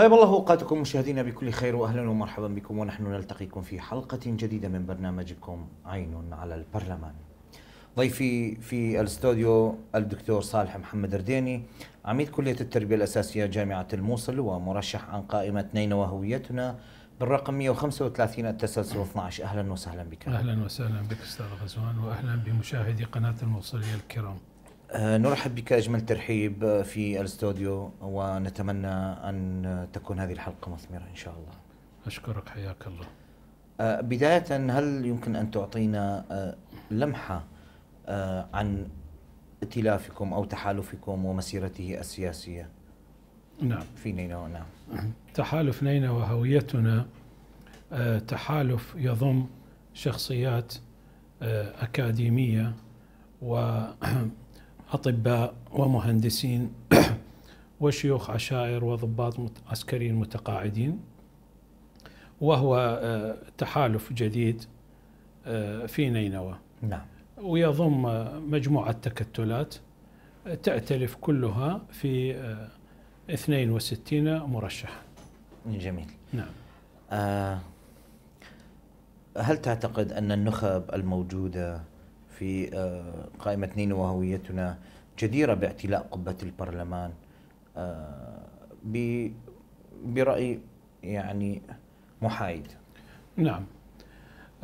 طيب الله اوقاتكم مشاهدينا بكل خير واهلا ومرحبا بكم ونحن نلتقيكم في حلقه جديده من برنامجكم عين على البرلمان. ضيفي في الاستوديو الدكتور صالح محمد رديني عميد كليه التربيه الاساسيه جامعه الموصل ومرشح عن قائمه نينوى وهويتنا بالرقم 135 التسلسل 12 اهلا وسهلا بك. اهلا وسهلا بك استاذ غزوان واهلا بمشاهدي قناه الموصليه الكرام. آه، نرحب بك اجمل ترحيب آه، في الاستوديو ونتمنى ان تكون هذه الحلقه مثمره ان شاء الله. اشكرك حياك الله. آه، بدايه هل يمكن ان تعطينا لمحه عن ائتلافكم او تحالفكم ومسيرته السياسيه؟ نعم. في نينوى نعم. تحالف نينوى هويتنا تحالف يضم شخصيات اكاديميه و أطباء ومهندسين وشيوخ عشائر وضباط عسكريين متقاعدين وهو آه، تحالف جديد آه، في نينوى نعم ويضم آه، مجموعة تكتلات تأتلف كلها في 62 مرشح جميل نعم آه هل تعتقد أن النخب الموجودة في آه، قائمة نينو وهويتنا جديرة باعتلاء قبة البرلمان آه، برأي يعني محايد نعم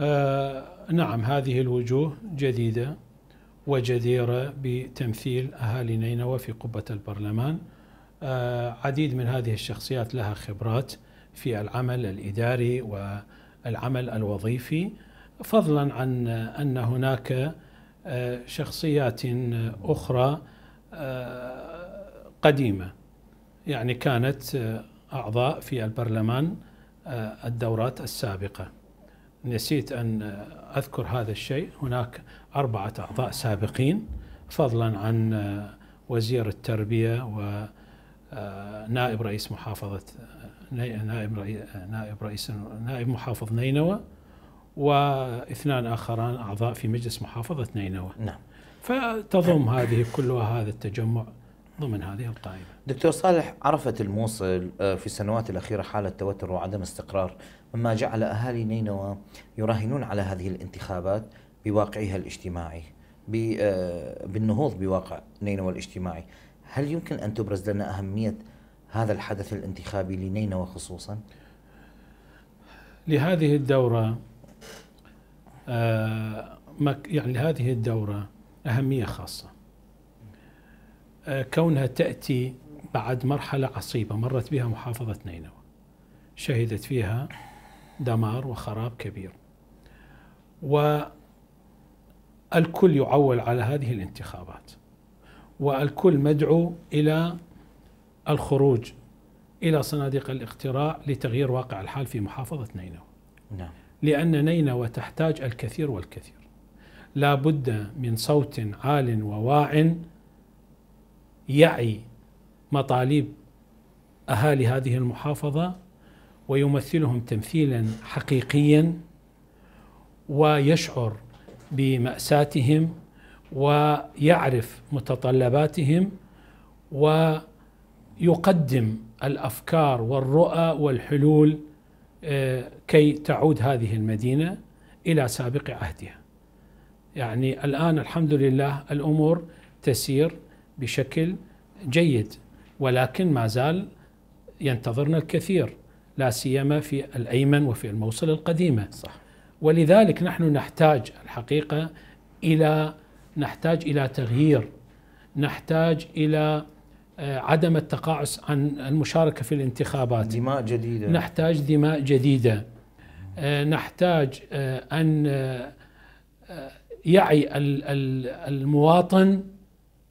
آه، نعم هذه الوجوه جديدة وجديرة بتمثيل أهالي نينوى في قبة البرلمان عديد من هذه الشخصيات لها خبرات في العمل الإداري والعمل الوظيفي فضلا عن أن هناك شخصيات أخرى آه، قديمة يعني كانت آه، أعضاء في البرلمان آه، الدورات السابقة نسيت أن أذكر هذا الشيء هناك أربعة أعضاء سابقين فضلا عن وزير التربية ونائب رئيس محافظة نائب رئيس نائب محافظ نينوى واثنان آخران أعضاء في مجلس محافظة نينوى نعم فتضم هذه كلها هذا التجمع ضمن هذه القائمة دكتور صالح عرفت الموصل آه، في السنوات الأخيرة حالة توتر وعدم استقرار مما جعل أهالي نينوى يراهنون على هذه الانتخابات بواقعها الاجتماعي آه، بالنهوض بواقع نينوى الاجتماعي هل يمكن أن تبرز لنا أهمية هذا الحدث الانتخابي لنينوى خصوصا؟ لهذه الدورة آه، يعني لهذه الدورة أهمية خاصة آه، كونها تأتي بعد مرحلة عصيبة مرت بها محافظة نينوى شهدت فيها دمار وخراب كبير والكل يعول على هذه الانتخابات والكل مدعو إلى الخروج إلى صناديق الاقتراع لتغيير واقع الحال في محافظة نينوى نعم لأن نينوى تحتاج الكثير والكثير لا بد من صوت عال وواع يعي مطالب أهالي هذه المحافظة ويمثلهم تمثيلا حقيقيا ويشعر بمأساتهم ويعرف متطلباتهم ويقدم الافكار والرؤى والحلول كي تعود هذه المدينه الى سابق عهدها. يعني الان الحمد لله الامور تسير بشكل جيد ولكن ما زال ينتظرنا الكثير لا سيما في الايمن وفي الموصل القديمه. صح. ولذلك نحن نحتاج الحقيقه الى نحتاج الى تغيير نحتاج الى آه، عدم التقاعس عن المشاركه في الانتخابات دماء جديده نحتاج دماء جديده آه، نحتاج آه، ان يعي المواطن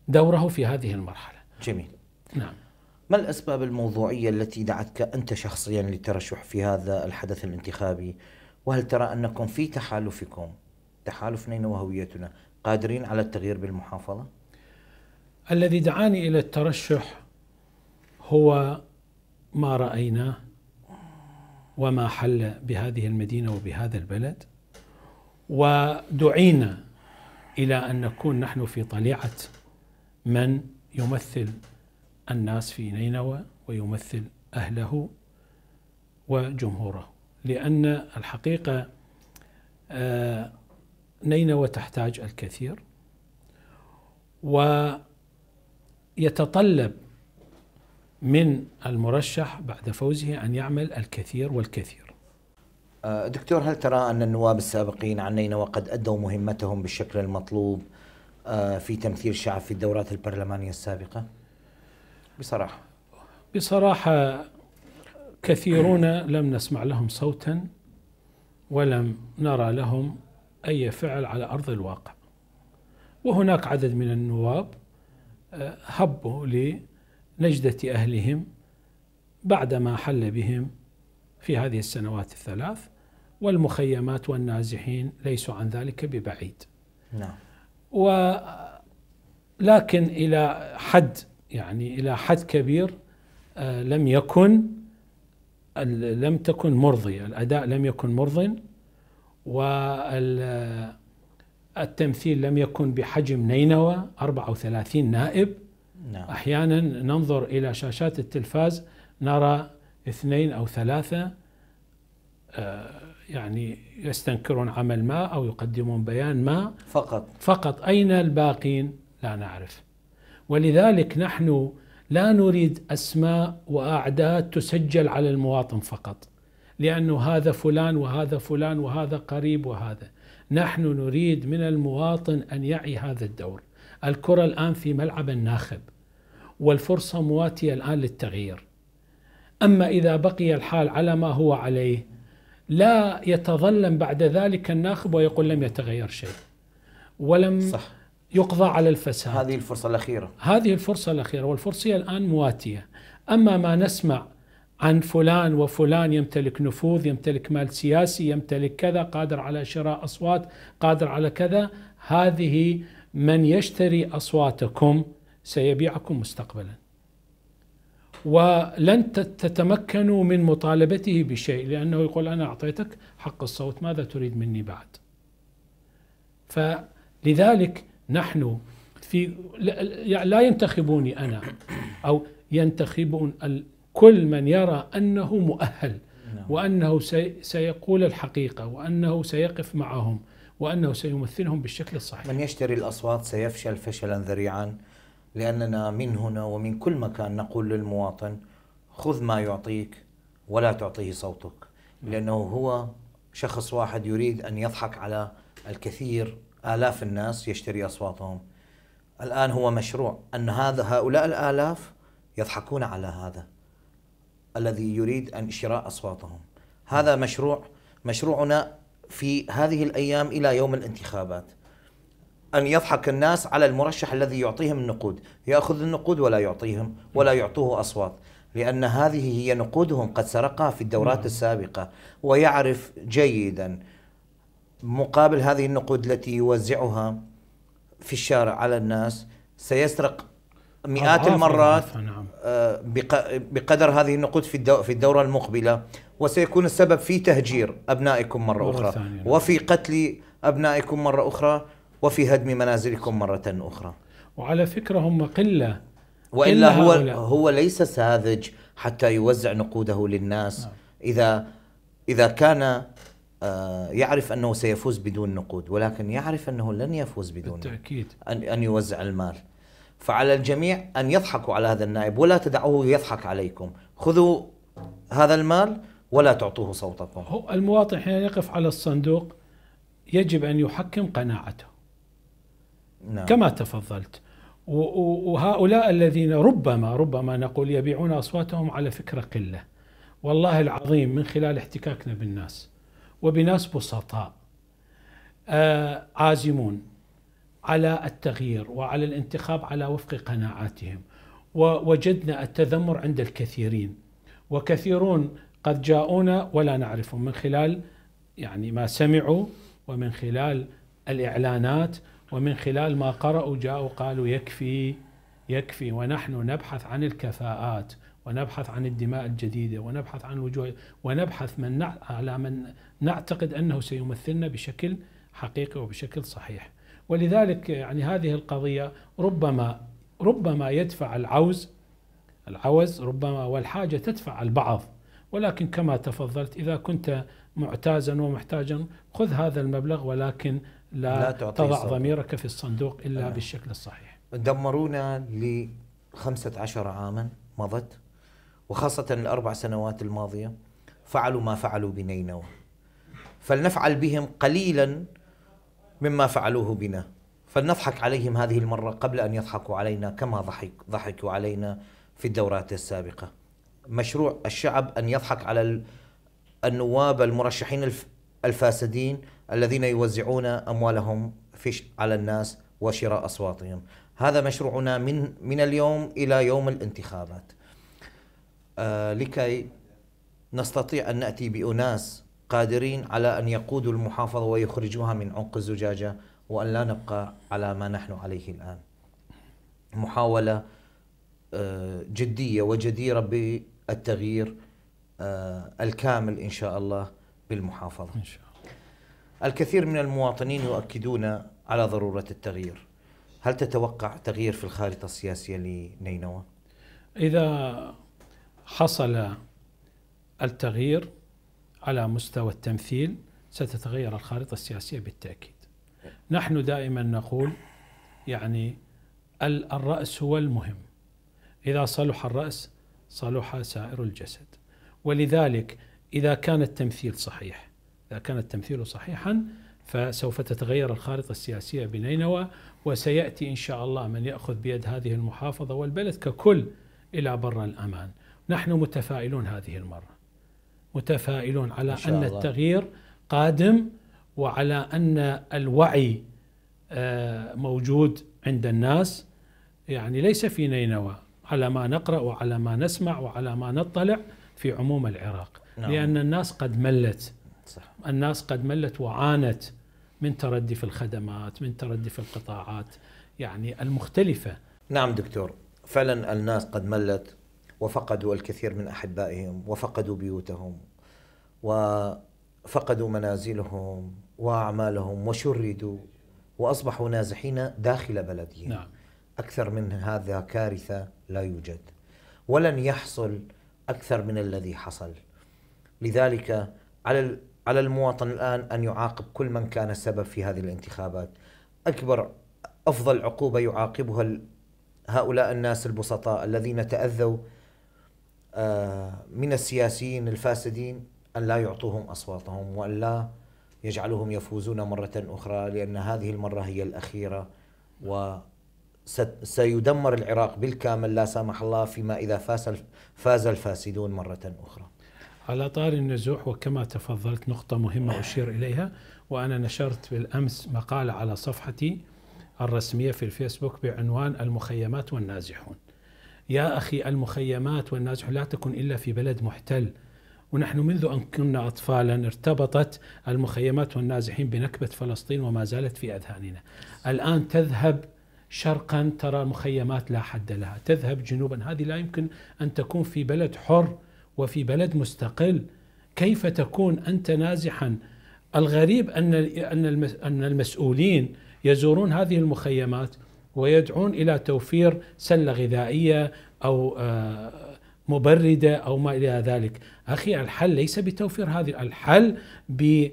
دوره في هذه المرحله جميل نعم ما الاسباب الموضوعيه التي دعتك انت شخصيا للترشح في هذا الحدث الانتخابي وهل ترى انكم في تحالفكم تحالفنا وهويتنا قادرين على التغيير بالمحافظه الذي دعاني الى الترشح هو ما رايناه وما حل بهذه المدينه وبهذا البلد ودعينا الى ان نكون نحن في طليعه من يمثل الناس في نينوى ويمثل اهله وجمهوره لان الحقيقه آه، نينوى تحتاج الكثير و يتطلب من المرشح بعد فوزه ان يعمل الكثير والكثير. أه، دكتور هل ترى ان النواب السابقين عنينا وقد ادوا مهمتهم بالشكل المطلوب أه، في تمثيل الشعب في الدورات البرلمانيه السابقه؟ بصراحه. بصراحه كثيرون لم نسمع لهم صوتا ولم نرى لهم اي فعل على ارض الواقع. وهناك عدد من النواب هبوا لنجدة أهلهم بعدما حل بهم في هذه السنوات الثلاث والمخيمات والنازحين ليسوا عن ذلك ببعيد نعم ولكن إلى حد يعني إلى حد كبير آه، لم يكن لم تكن مرضية الأداء لم يكن مرضٍ التمثيل لم يكن بحجم نينوى 34 نائب نعم. أحيانا ننظر إلى شاشات التلفاز نرى اثنين أو ثلاثة آه، يعني يستنكرون عمل ما أو يقدمون بيان ما فقط فقط أين الباقين لا نعرف ولذلك نحن لا نريد أسماء وأعداد تسجل على المواطن فقط لأنه هذا فلان وهذا فلان وهذا قريب وهذا نحن نريد من المواطن أن يعي هذا الدور الكرة الآن في ملعب الناخب والفرصة مواتية الآن للتغيير أما إذا بقي الحال على ما هو عليه لا يتظلم بعد ذلك الناخب ويقول لم يتغير شيء ولم صح. يقضى على الفساد هذه الفرصة الأخيرة هذه الفرصة الأخيرة والفرصة الآن مواتية أما ما نسمع عن فلان وفلان يمتلك نفوذ يمتلك مال سياسي يمتلك كذا قادر على شراء أصوات قادر على كذا هذه من يشتري أصواتكم سيبيعكم مستقبلا ولن تتمكنوا من مطالبته بشيء لأنه يقول أنا أعطيتك حق الصوت ماذا تريد مني بعد فلذلك نحن في لا يعني ينتخبوني أنا أو ينتخبون كل من يرى أنه مؤهل نعم. وأنه سيقول الحقيقة وأنه سيقف معهم وأنه سيمثلهم بالشكل الصحيح من يشتري الأصوات سيفشل فشلا ذريعا لأننا من هنا ومن كل مكان نقول للمواطن خذ ما يعطيك ولا تعطيه صوتك نعم. لأنه هو شخص واحد يريد أن يضحك على الكثير آلاف الناس يشتري أصواتهم الآن هو مشروع أن هذا هؤلاء الآلاف يضحكون على هذا الذي يريد أن شراء أصواتهم هذا مشروع مشروعنا في هذه الأيام إلى يوم الانتخابات أن يضحك الناس على المرشح الذي يعطيهم النقود يأخذ النقود ولا يعطيهم ولا يعطوه أصوات لأن هذه هي نقودهم قد سرقها في الدورات نعم. السابقة ويعرف جيدا مقابل هذه النقود التي يوزعها في الشارع على الناس سيسرق مئات المرات نعم. آه، بقدر هذه النقود في في الدوره المقبله وسيكون السبب في تهجير ابنائكم مره اخرى نعم. وفي قتل ابنائكم مره اخرى وفي هدم منازلكم مره اخرى وعلى فكره هم قله والا هو هو ليس ساذج حتى يوزع نقوده للناس نعم. اذا اذا كان آه، يعرف انه سيفوز بدون نقود ولكن يعرف انه لن يفوز بدون بالتاكيد ان يوزع المال فعلى الجميع أن يضحكوا على هذا النائب ولا تدعوه يضحك عليكم خذوا هذا المال ولا تعطوه صوتكم هو المواطن حين يقف على الصندوق يجب أن يحكم قناعته نعم. كما تفضلت وهؤلاء الذين ربما ربما نقول يبيعون أصواتهم على فكرة قلة والله العظيم من خلال احتكاكنا بالناس وبناس بسطاء آه عازمون على التغيير وعلى الانتخاب على وفق قناعاتهم ووجدنا التذمر عند الكثيرين وكثيرون قد جاءونا ولا نعرفهم من خلال يعني ما سمعوا ومن خلال الاعلانات ومن خلال ما قرأوا جاءوا قالوا يكفي يكفي ونحن نبحث عن الكفاءات ونبحث عن الدماء الجديدة ونبحث عن وجوه ونبحث من على من نعتقد أنه سيمثلنا بشكل حقيقي وبشكل صحيح ولذلك يعني هذه القضية ربما ربما يدفع العوز العوز ربما والحاجة تدفع البعض ولكن كما تفضلت إذا كنت معتازا ومحتاجا خذ هذا المبلغ ولكن لا, لا تضع صدق. ضميرك في الصندوق إلا آه. بالشكل الصحيح دمرونا لخمسة عشر عاما مضت وخاصة الأربع سنوات الماضية فعلوا ما فعلوا بنينوى فلنفعل بهم قليلا مما فعلوه بنا فلنضحك عليهم هذه المرة قبل أن يضحكوا علينا كما ضحك ضحكوا علينا في الدورات السابقة مشروع الشعب أن يضحك على النواب المرشحين الفاسدين الذين يوزعون أموالهم في على الناس وشراء أصواتهم هذا مشروعنا من من اليوم إلى يوم الانتخابات آه لكي نستطيع أن نأتي بأناس قادرين على أن يقودوا المحافظة ويخرجوها من عمق الزجاجة وأن لا نبقى على ما نحن عليه الآن محاولة آه، جدية وجديرة بالتغيير آه، الكامل إن شاء الله بالمحافظة إن شاء الله. الكثير من المواطنين يؤكدون على ضرورة التغيير هل تتوقع تغيير في الخارطة السياسية لنينوى؟ إذا حصل التغيير على مستوى التمثيل ستتغير الخارطة السياسية بالتأكيد نحن دائما نقول يعني الرأس هو المهم إذا صلح الرأس صلح سائر الجسد ولذلك إذا كان التمثيل صحيح إذا كان التمثيل صحيحا فسوف تتغير الخارطة السياسية بنينوى وسيأتي إن شاء الله من يأخذ بيد هذه المحافظة والبلد ككل إلى بر الأمان نحن متفائلون هذه المرة متفائلون على إن, أن التغيير قادم وعلى أن الوعي آه، موجود عند الناس يعني ليس في نينوى على ما نقرأ وعلى ما نسمع وعلى ما نطلع في عموم العراق نعم. لأن الناس قد ملت صح. الناس قد ملت وعانت من تردي في الخدمات من تردي في القطاعات يعني المختلفة نعم دكتور فعلا الناس قد ملت وفقدوا الكثير من احبائهم وفقدوا بيوتهم وفقدوا منازلهم واعمالهم وشردوا واصبحوا نازحين داخل بلدهم نعم. اكثر من هذا كارثه لا يوجد ولن يحصل اكثر من الذي حصل لذلك على على المواطن الان ان يعاقب كل من كان سبب في هذه الانتخابات اكبر افضل عقوبه يعاقبها هؤلاء الناس البسطاء الذين تاذوا آه، من السياسيين الفاسدين أن لا يعطوهم أصواتهم وأن لا يجعلهم يفوزون مرة أخرى لأن هذه المرة هي الأخيرة و سيدمر العراق بالكامل لا سمح الله فيما إذا فاز فاز الفاسدون مرة أخرى على طار النزوح وكما تفضلت نقطة مهمة أشير إليها وأنا نشرت بالأمس مقال على صفحتي الرسمية في الفيسبوك بعنوان المخيمات والنازحون يا أخي المخيمات والنازح لا تكن إلا في بلد محتل ونحن منذ أن كنا أطفالا ارتبطت المخيمات والنازحين بنكبة فلسطين وما زالت في أذهاننا الآن تذهب شرقا ترى مخيمات لا حد لها تذهب جنوبا هذه لا يمكن أن تكون في بلد حر وفي بلد مستقل كيف تكون أنت نازحا الغريب أن أن المسؤولين يزورون هذه المخيمات ويدعون الى توفير سله غذائيه او آه، مبرده او ما الى ذلك، اخي الحل ليس بتوفير هذه الحل ب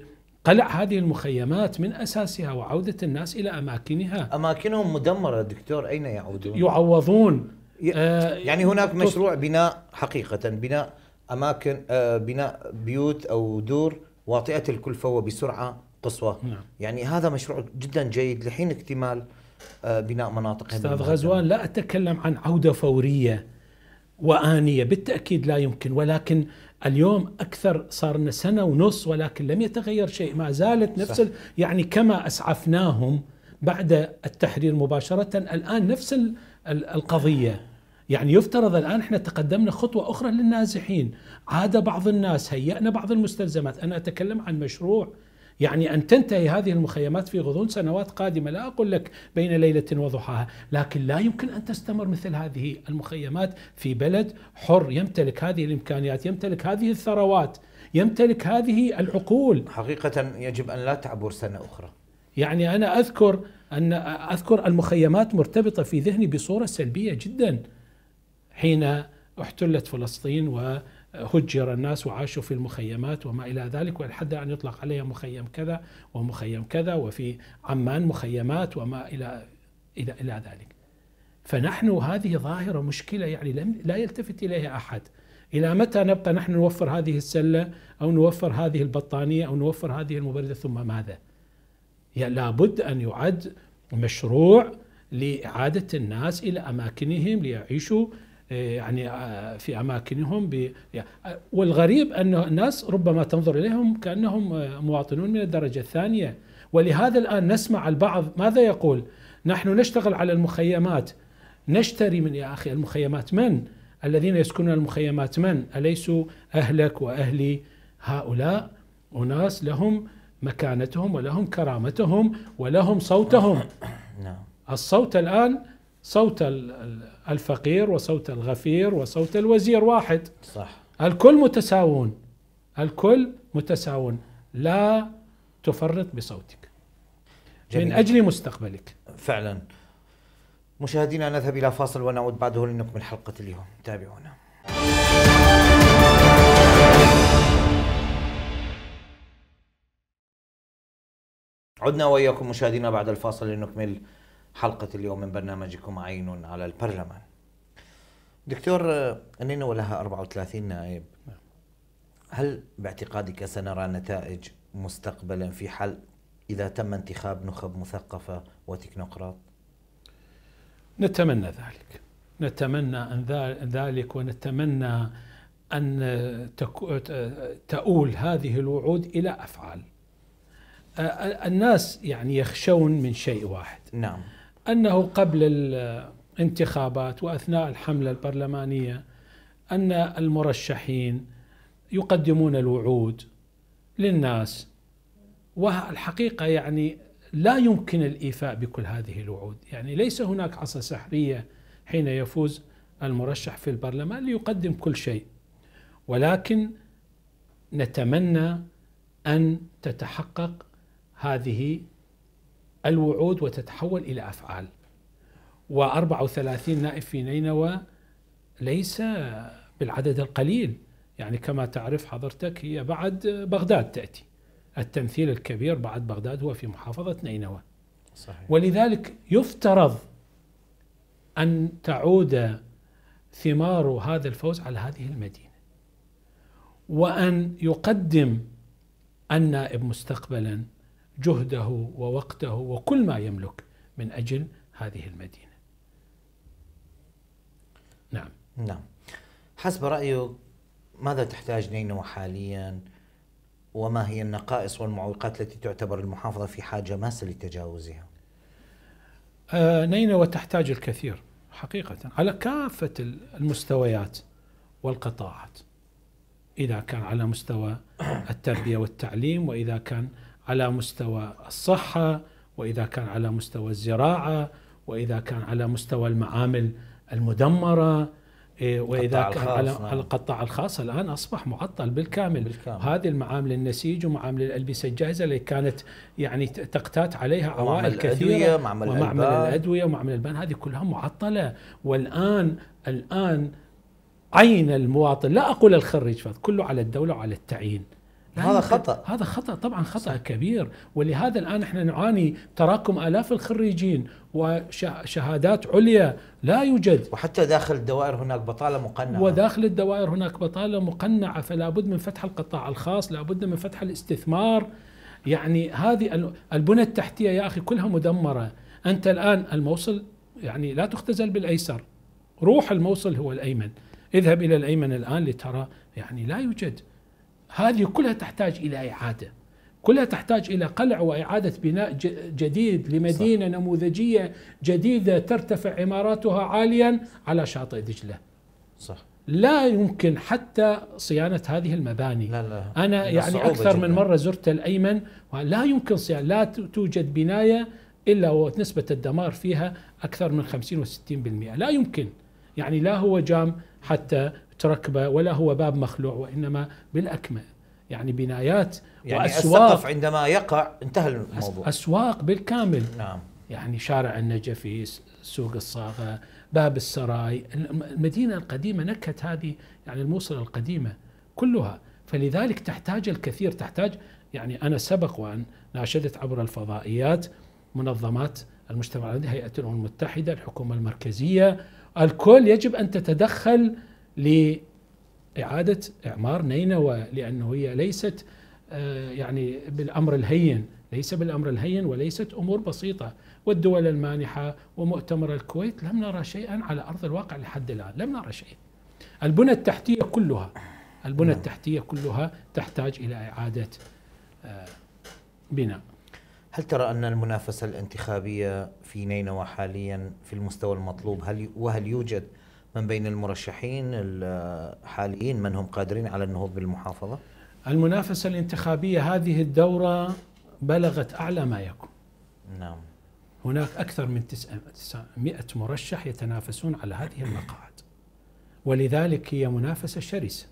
قلع هذه المخيمات من اساسها وعوده الناس الى اماكنها اماكنهم مدمره دكتور اين يعودون؟ يعوضون آه، يعني هناك مشروع بناء حقيقه بناء اماكن آه، بناء بيوت او دور واطئه الكلفه وبسرعه قصوى نعم. يعني هذا مشروع جدا جيد لحين اكتمال آه، بناء مناطق استاذ غزوان لا اتكلم عن عوده فوريه وانيه بالتاكيد لا يمكن ولكن اليوم اكثر صار لنا سنه ونص ولكن لم يتغير شيء ما زالت نفس صح. يعني كما اسعفناهم بعد التحرير مباشره الان نفس القضيه يعني يفترض الان احنا تقدمنا خطوه اخرى للنازحين عاد بعض الناس هيأنا بعض المستلزمات انا اتكلم عن مشروع يعني أن تنتهي هذه المخيمات في غضون سنوات قادمة لا أقول لك بين ليلة وضحاها لكن لا يمكن أن تستمر مثل هذه المخيمات في بلد حر يمتلك هذه الإمكانيات يمتلك هذه الثروات يمتلك هذه العقول حقيقة يجب أن لا تعبر سنة أخرى يعني أنا أذكر أن أذكر المخيمات مرتبطة في ذهني بصورة سلبية جدا حين احتلت فلسطين و هجر الناس وعاشوا في المخيمات وما إلى ذلك والحد أن يطلق عليها مخيم كذا ومخيم كذا وفي عمان مخيمات وما إلى إلى إلى ذلك فنحن هذه ظاهرة مشكلة يعني لا يلتفت إليها أحد إلى متى نبقى نحن نوفر هذه السلة أو نوفر هذه البطانية أو نوفر هذه المبردة ثم ماذا يعني لابد أن يعد مشروع لإعادة الناس إلى أماكنهم ليعيشوا إيه، يعني آه، في اماكنهم ب... والغريب ان الناس ربما تنظر اليهم كانهم آه، مواطنون من الدرجه الثانيه ولهذا الان نسمع البعض ماذا يقول؟ نحن نشتغل على المخيمات نشتري من يا اخي المخيمات من؟ الذين يسكنون المخيمات من؟ اليسوا اهلك واهلي هؤلاء اناس لهم مكانتهم ولهم كرامتهم ولهم صوتهم نعم. الصوت الان صوت الفقير وصوت الغفير وصوت الوزير واحد صح الكل متساوون الكل متساوون لا تفرط بصوتك جميل. من أجل مستقبلك فعلا مشاهدينا نذهب إلى فاصل ونعود بعده لنكمل حلقة اليوم تابعونا عدنا وإياكم مشاهدينا بعد الفاصل لنكمل حلقة اليوم من برنامجكم عين على البرلمان دكتور آه، أنينا ولها 34 نائب هل باعتقادك سنرى نتائج مستقبلا في حل إذا تم انتخاب نخب مثقفة وتكنوقراط نتمنى ذلك نتمنى أن ذلك ونتمنى أن تؤول هذه الوعود إلى أفعال آه، الناس يعني يخشون من شيء واحد نعم انه قبل الانتخابات واثناء الحمله البرلمانيه ان المرشحين يقدمون الوعود للناس والحقيقه يعني لا يمكن الايفاء بكل هذه الوعود، يعني ليس هناك عصا سحريه حين يفوز المرشح في البرلمان ليقدم كل شيء. ولكن نتمنى ان تتحقق هذه الوعود وتتحول إلى أفعال و34 نائب في نينوى ليس بالعدد القليل يعني كما تعرف حضرتك هي بعد بغداد تأتي التمثيل الكبير بعد بغداد هو في محافظة نينوى صحيح. ولذلك يفترض أن تعود ثمار هذا الفوز على هذه المدينة وأن يقدم النائب مستقبلا جهده ووقته وكل ما يملك من اجل هذه المدينه. نعم. نعم. حسب رايك ماذا تحتاج نينوى حاليا؟ وما هي النقائص والمعوقات التي تعتبر المحافظه في حاجه ماسه لتجاوزها؟ آه نينوى تحتاج الكثير حقيقه على كافه المستويات والقطاعات. اذا كان على مستوى التربيه والتعليم واذا كان على مستوى الصحه واذا كان على مستوى الزراعه واذا كان على مستوى المعامل المدمره إيه، واذا كان على نعم. القطاع الخاص الان اصبح معطل بالكامل, بالكامل. هذه المعامل النسيج ومعامل الالبسه الجاهزه اللي كانت يعني تقتات عليها عوائل كثيره الأدوية، معمل ومعمل الألبان. الادويه ومعمل البن هذه كلها معطله والان الان عين المواطن لا اقول الخريج فقط كله على الدوله وعلى التعيين هذا خطا هذا خطا طبعا خطا صح. كبير ولهذا الان احنا نعاني تراكم الاف الخريجين وشهادات عليا لا يوجد وحتى داخل الدوائر هناك بطاله مقنعه وداخل الدوائر هناك بطاله مقنعه فلا بد من فتح القطاع الخاص لا بد من فتح الاستثمار يعني هذه البنى التحتيه يا اخي كلها مدمره انت الان الموصل يعني لا تختزل بالايسر روح الموصل هو الايمن اذهب الى الايمن الان لترى يعني لا يوجد هذه كلها تحتاج إلى إعادة كلها تحتاج إلى قلع وإعادة بناء جديد لمدينة صح. نموذجية جديدة ترتفع عماراتها عاليا على شاطئ دجلة صح لا يمكن حتى صيانة هذه المباني لا لا. أنا لا يعني أكثر جداً. من مرة زرت الأيمن لا يمكن صيانة لا توجد بناية إلا ونسبة الدمار فيها أكثر من 50 و 60% لا يمكن يعني لا هو جام حتى تركبه ولا هو باب مخلوع وانما بالاكمل يعني بنايات يعني واسواق السقف عندما يقع انتهى الموضوع اسواق بالكامل نعم يعني شارع النجفي سوق الصاغه باب السراي المدينه القديمه نكهت هذه يعني الموصل القديمه كلها فلذلك تحتاج الكثير تحتاج يعني انا سبق وان ناشدت عبر الفضائيات منظمات المجتمع هيئه الامم المتحده الحكومه المركزيه الكل يجب ان تتدخل لإعادة إعمار نينوى لأنه هي ليست آه، يعني بالأمر الهين ليس بالأمر الهين وليست أمور بسيطة والدول المانحة ومؤتمر الكويت لم نرى شيئا على أرض الواقع لحد الآن لم نرى شيء البنى التحتية كلها البنى نعم. التحتية كلها تحتاج إلى إعادة آه، بناء هل ترى أن المنافسة الانتخابية في نينوى حاليا في المستوى المطلوب هل وهل يوجد من بين المرشحين الحاليين من هم قادرين على النهوض بالمحافظة؟ المنافسة الانتخابية هذه الدورة بلغت أعلى ما يكون نعم هناك أكثر من 900 مرشح يتنافسون على هذه المقاعد ولذلك هي منافسة شرسة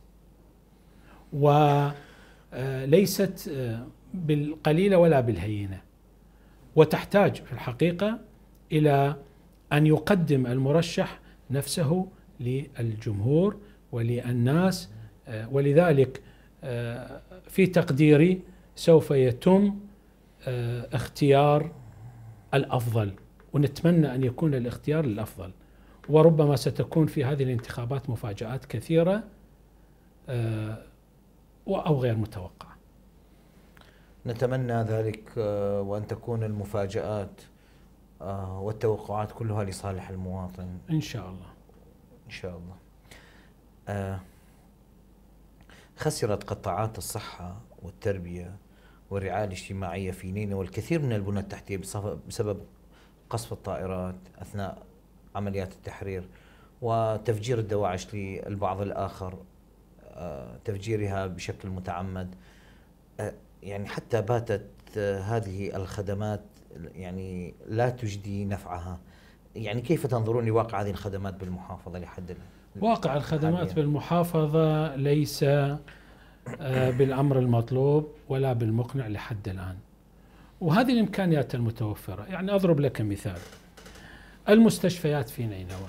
وليست آه، آه، بالقليلة ولا بالهينة وتحتاج في الحقيقة إلى أن يقدم المرشح نفسه للجمهور وللناس آه، ولذلك آه، في تقديري سوف يتم آه، اختيار الافضل ونتمنى ان يكون الاختيار الافضل وربما ستكون في هذه الانتخابات مفاجات كثيره او غير متوقعه. نتمنى ذلك وان تكون المفاجات آه، والتوقعات كلها لصالح المواطن ان شاء الله ان شاء الله آه، خسرت قطاعات الصحه والتربيه والرعايه الاجتماعيه في نينوى والكثير من البنى التحتيه بسبب قصف الطائرات اثناء عمليات التحرير وتفجير الدواعش للبعض الاخر آه، تفجيرها بشكل متعمد يعني حتى باتت هذه الخدمات يعني لا تجدي نفعها يعني كيف تنظرون لواقع هذه الخدمات بالمحافظة لحد واقع الخدمات حاليا. بالمحافظة ليس آه، بالأمر المطلوب ولا بالمقنع لحد الآن وهذه الإمكانيات المتوفرة يعني أضرب لك مثال المستشفيات في نينوى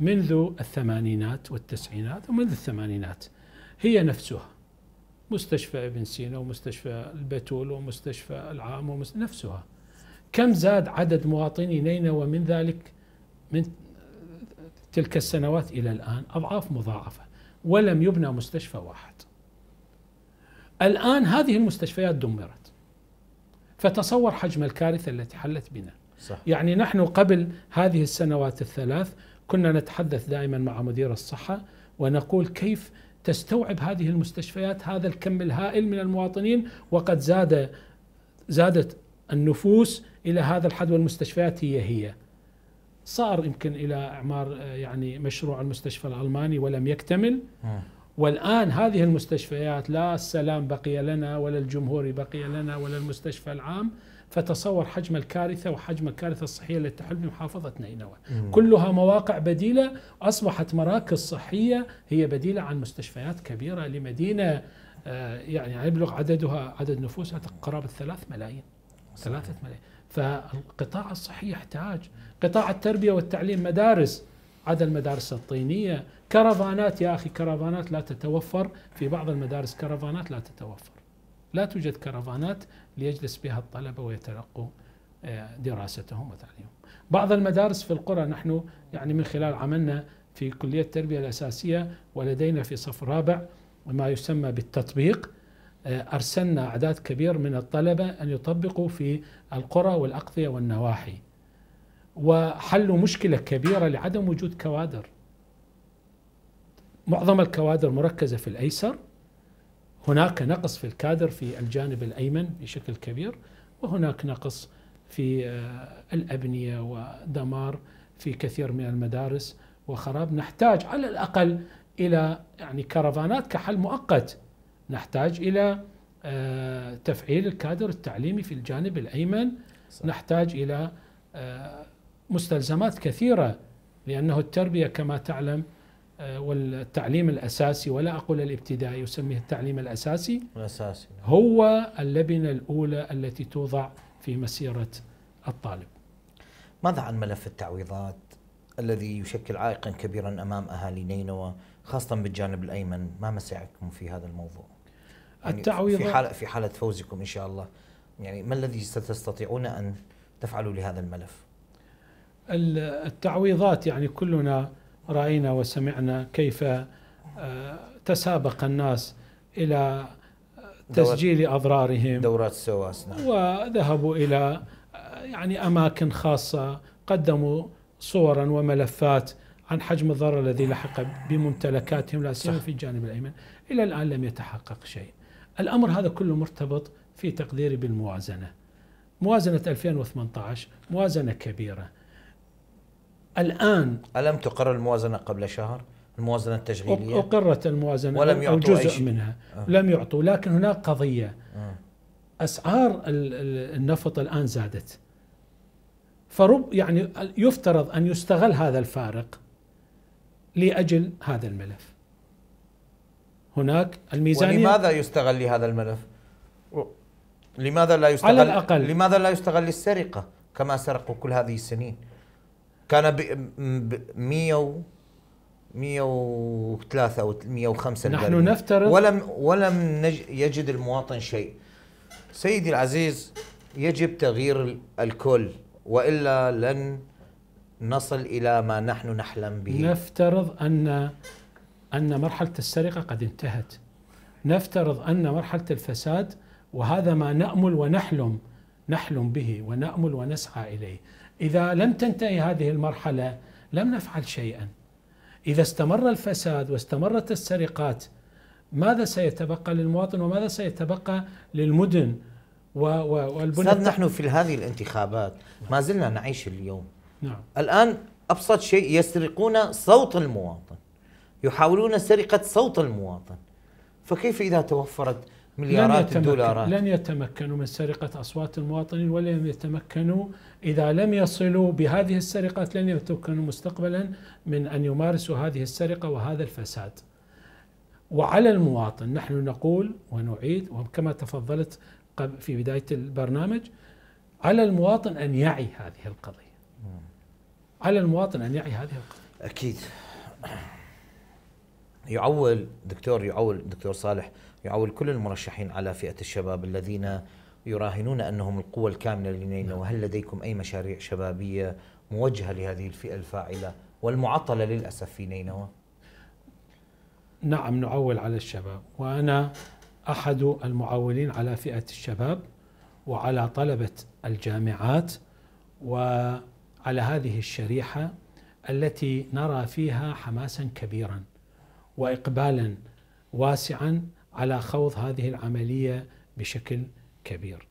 منذ الثمانينات والتسعينات ومنذ الثمانينات هي نفسها مستشفى ابن سينا ومستشفى البتول ومستشفى العام ومست... نفسها كم زاد عدد مواطني نينوى من ذلك من تلك السنوات إلى الآن أضعاف مضاعفة ولم يبنى مستشفى واحد الآن هذه المستشفيات دمرت فتصور حجم الكارثة التي حلت بنا صح. يعني نحن قبل هذه السنوات الثلاث كنا نتحدث دائما مع مدير الصحة ونقول كيف تستوعب هذه المستشفيات هذا الكم الهائل من المواطنين وقد زاد زادت النفوس الى هذا الحد والمستشفيات هي هي صار يمكن الى اعمار آه، يعني مشروع المستشفى الالماني ولم يكتمل آه. والان هذه المستشفيات لا السلام بقي لنا ولا الجمهوري بقي لنا ولا المستشفى العام فتصور حجم الكارثه وحجم الكارثه الصحيه التي تحل بمحافظه نينوى كلها مواقع بديله اصبحت مراكز صحيه هي بديله عن مستشفيات كبيره لمدينه آه، يعني يبلغ عددها عدد نفوسها قرابه 3 ملايين 3 ملايين فالقطاع الصحي يحتاج قطاع التربية والتعليم مدارس عدا المدارس الطينية كرفانات يا أخي كرفانات لا تتوفر في بعض المدارس كرفانات لا تتوفر لا توجد كرفانات ليجلس بها الطلبة ويتلقوا آه، دراستهم وتعليمهم بعض المدارس في القرى نحن يعني من خلال عملنا في كلية التربية الأساسية ولدينا في صف رابع ما يسمى بالتطبيق آه، أرسلنا أعداد كبير من الطلبة أن يطبقوا في القرى والأقضية والنواحي وحلوا مشكلة كبيرة لعدم وجود كوادر معظم الكوادر مركزة في الأيسر هناك نقص في الكادر في الجانب الأيمن بشكل كبير وهناك نقص في آه، الأبنية ودمار في كثير من المدارس وخراب نحتاج على الأقل إلى يعني كرفانات كحل مؤقت نحتاج إلى آه، تفعيل الكادر التعليمي في الجانب الأيمن صح. نحتاج إلى آه، مستلزمات كثيرة لأنه التربية كما تعلم آه، والتعليم الأساسي ولا أقول الابتدائي يسميه التعليم الأساسي الأساسي هو اللبنة الأولى التي توضع في مسيرة الطالب ماذا عن ملف التعويضات الذي يشكل عائقا كبيرا أمام أهالي نينوى خاصة بالجانب الأيمن ما مسعكم في هذا الموضوع يعني التعويض في حالة في حالة فوزكم إن شاء الله يعني ما الذي ستستطيعون أن تفعلوا لهذا الملف؟ التعويضات يعني كلنا رأينا وسمعنا كيف آه، تسابق الناس إلى تسجيل أضرارهم دورات سواس نعم. وذهبوا إلى آه، يعني أماكن خاصة قدموا صورا وملفات عن حجم الضرر الذي لحق بممتلكاتهم لا سيما في الجانب الايمن الى الان لم يتحقق شيء الأمر هذا كله مرتبط في تقديري بالموازنة موازنة 2018 موازنة كبيرة الآن ألم تقر الموازنة قبل شهر؟ الموازنة التشغيلية أقرت الموازنة ولم يعطوا جزء أيش؟ منها أه. لم يعطوا لكن هناك قضية أه. أسعار النفط الآن زادت فرب يعني يفترض أن يستغل هذا الفارق لأجل هذا الملف هناك الميزانية ولماذا يستغل هذا الملف؟ لماذا لا يستغل على الأقل لماذا لا يستغل للسرقة كما سرقوا كل هذه السنين؟ كان ب 100 103 او 105 نحن دلوقتي. نفترض ولم ولم نج يجد المواطن شيء. سيدي العزيز يجب تغيير الكل والا لن نصل الى ما نحن نحلم به. نفترض ان أن مرحلة السرقة قد انتهت نفترض أن مرحلة الفساد وهذا ما نأمل ونحلم نحلم به ونأمل ونسعى إليه إذا لم تنتهي هذه المرحلة لم نفعل شيئا إذا استمر الفساد واستمرت السرقات ماذا سيتبقى للمواطن وماذا سيتبقى للمدن والبنى أستاذ نحن في هذه الانتخابات ما زلنا نعيش اليوم نعم. الآن أبسط شيء يسرقون صوت المواطن يحاولون سرقة صوت المواطن فكيف إذا توفرت مليارات لن الدولارات لن يتمكنوا من سرقة أصوات المواطنين ولن يتمكنوا إذا لم يصلوا بهذه السرقات لن يتمكنوا مستقبلا من أن يمارسوا هذه السرقة وهذا الفساد وعلى المواطن نحن نقول ونعيد وكما تفضلت في بداية البرنامج على المواطن أن يعي هذه القضية على المواطن أن يعي هذه القضية أكيد يعول دكتور يعول دكتور صالح يعول كل المرشحين على فئة الشباب الذين يراهنون أنهم القوة الكاملة لنينا نعم. وهل لديكم أي مشاريع شبابية موجهة لهذه الفئة الفاعلة والمعطلة للأسف في نينوى نعم نعول على الشباب وأنا أحد المعولين على فئة الشباب وعلى طلبة الجامعات وعلى هذه الشريحة التي نرى فيها حماسا كبيرا واقبالا واسعا على خوض هذه العمليه بشكل كبير.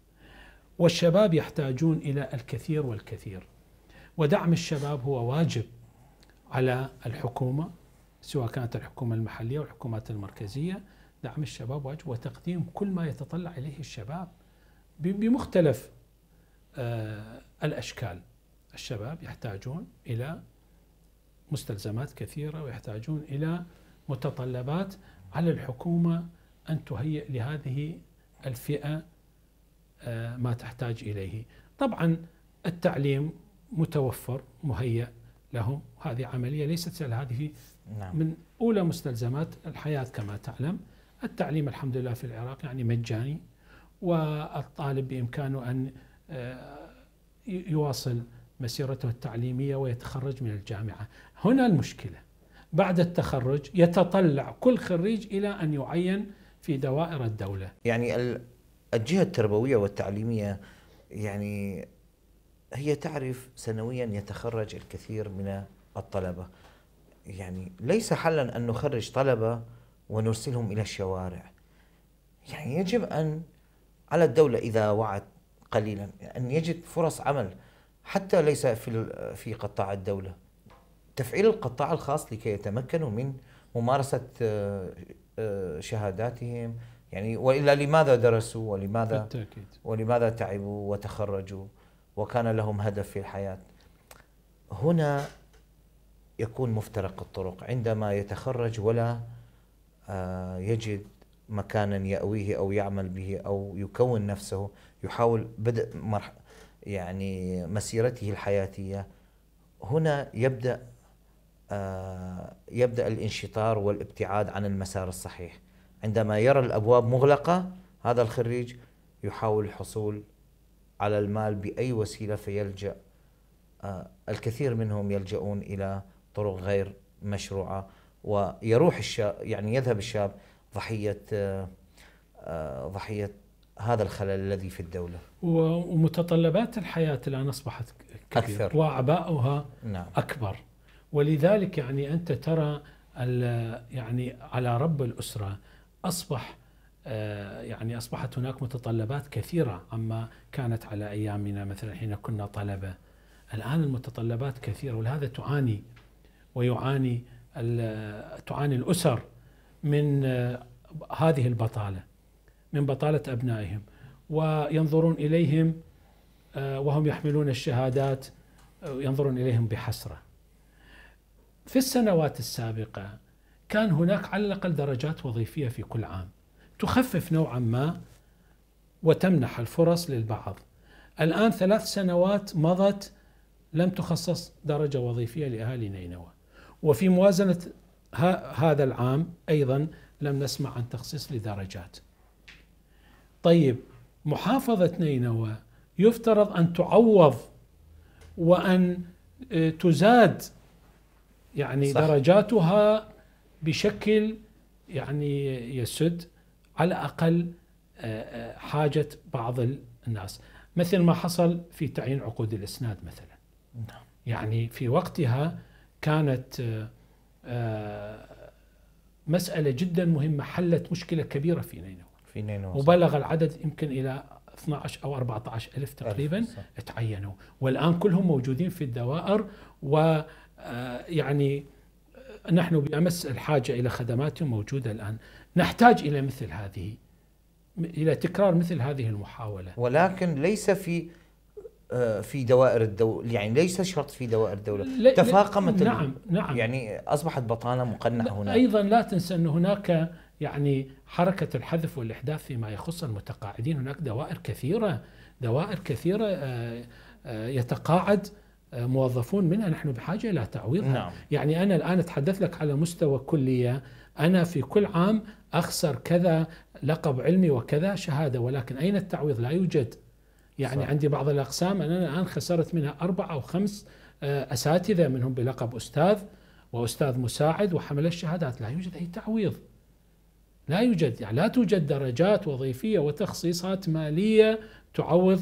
والشباب يحتاجون الى الكثير والكثير. ودعم الشباب هو واجب على الحكومه سواء كانت الحكومه المحليه والحكومات المركزيه، دعم الشباب واجب وتقديم كل ما يتطلع اليه الشباب بمختلف آه، الاشكال. الشباب يحتاجون الى مستلزمات كثيره ويحتاجون الى متطلبات على الحكومه ان تهيئ لهذه الفئه آه، ما تحتاج اليه. طبعا التعليم متوفر مهيئ لهم هذه عمليه ليست سهله هذه نعم. من اولى مستلزمات الحياه كما تعلم. التعليم الحمد لله في العراق يعني مجاني والطالب بامكانه ان آه، يواصل مسيرته التعليميه ويتخرج من الجامعه. هنا المشكله بعد التخرج يتطلع كل خريج الى ان يعين في دوائر الدوله. يعني الجهه التربويه والتعليميه يعني هي تعرف سنويا يتخرج الكثير من الطلبه. يعني ليس حلا ان نخرج طلبه ونرسلهم الى الشوارع. يعني يجب ان على الدوله اذا وعت قليلا ان يجد فرص عمل حتى ليس في في قطاع الدوله. تفعيل القطاع الخاص لكي يتمكنوا من ممارسة آه، آه، شهاداتهم يعني وإلا لماذا درسوا ولماذا بالتأكيد. ولماذا تعبوا وتخرجوا وكان لهم هدف في الحياة هنا يكون مفترق الطرق عندما يتخرج ولا آه، يجد مكانا يأويه أو يعمل به أو يكون نفسه يحاول بدء يعني مسيرته الحياتية هنا يبدأ آه، يبدأ الانشطار والابتعاد عن المسار الصحيح عندما يرى الأبواب مغلقة هذا الخريج يحاول الحصول على المال بأي وسيلة فيلجأ آه، الكثير منهم يلجؤون إلى طرق غير مشروعة ويروح الشاب يعني يذهب الشاب ضحية آه، ضحية هذا الخلل الذي في الدولة ومتطلبات الحياة الآن أصبحت كبير أكثر وأعباؤها نعم. أكبر ولذلك يعني انت ترى يعني على رب الاسره اصبح آه، يعني اصبحت هناك متطلبات كثيره عما كانت على ايامنا مثلا حين كنا طلبه الان المتطلبات كثيره ولهذا تعاني ويعاني تعاني الاسر من آه، هذه البطاله من بطاله ابنائهم وينظرون اليهم آه، وهم يحملون الشهادات ينظرون اليهم بحسره في السنوات السابقة كان هناك على الأقل درجات وظيفية في كل عام تخفف نوعا ما وتمنح الفرص للبعض الآن ثلاث سنوات مضت لم تخصص درجة وظيفية لأهالي نينوى وفي موازنة هذا العام أيضا لم نسمع عن تخصيص لدرجات طيب محافظة نينوى يفترض أن تعوض وأن آه، تزاد يعني صح. درجاتها بشكل يعني يسد على اقل آه، آه، حاجه بعض الناس مثل ما حصل في تعيين عقود الاسناد مثلا نعم. يعني في وقتها كانت آه، مساله جدا مهمه حلت مشكله كبيره في نينوى في نينوى وبلغ العدد يمكن الى 12 او 14 الف تقريبا تعينوا والان كلهم موجودين في الدوائر و آه، يعني آه، نحن بأمس الحاجة إلى خدماتهم موجودة الآن نحتاج إلى مثل هذه إلى تكرار مثل هذه المحاولة ولكن ليس في آه، في دوائر الدولة يعني ليس شرط في دوائر الدولة تفاقمت نعم نعم يعني أصبحت بطالة مقنعة هناك أيضا لا تنسى أن هناك يعني حركة الحذف والإحداث فيما يخص المتقاعدين هناك دوائر كثيرة دوائر كثيرة يتقاعد آه، موظفون منها نحن بحاجة إلى تعويضها نعم. يعني أنا الآن أتحدث لك على مستوى كلية أنا في كل عام أخسر كذا لقب علمي وكذا شهادة ولكن أين التعويض لا يوجد يعني صح. عندي بعض الأقسام أنا الآن خسرت منها أربع أو خمس آه، أساتذة منهم بلقب أستاذ وأستاذ مساعد وحمل الشهادات لا يوجد أي تعويض لا يوجد يعني لا توجد درجات وظيفية وتخصيصات مالية تعوض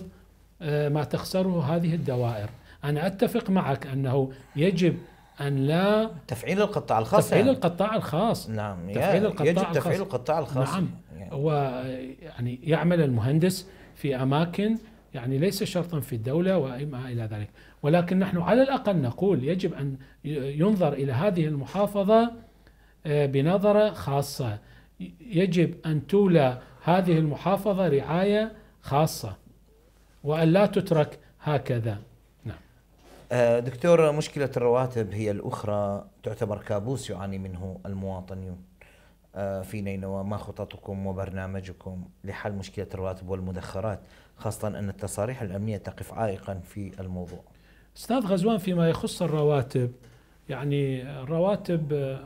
آه، ما تخسره هذه الدوائر أنا أتفق معك أنه يجب أن لا تفعيل القطاع الخاص تفعيل يعني. القطاع الخاص نعم تفعيل القطاع يجب الخاص. تفعيل القطاع الخاص نعم يعني. ويعني يعمل المهندس في أماكن يعني ليس شرطا في الدولة وما إلى ذلك ولكن نحن على الأقل نقول يجب أن ينظر إلى هذه المحافظة آه، بنظرة خاصة يجب أن تولى هذه المحافظة رعاية خاصة وأن لا تترك هكذا آه، دكتور مشكلة الرواتب هي الأخرى تعتبر كابوس يعاني منه المواطنون آه، في نينوى ما خططكم وبرنامجكم لحل مشكلة الرواتب والمدخرات خاصة أن التصاريح الأمنية تقف عائقا في الموضوع أستاذ غزوان فيما يخص الرواتب يعني الرواتب آه،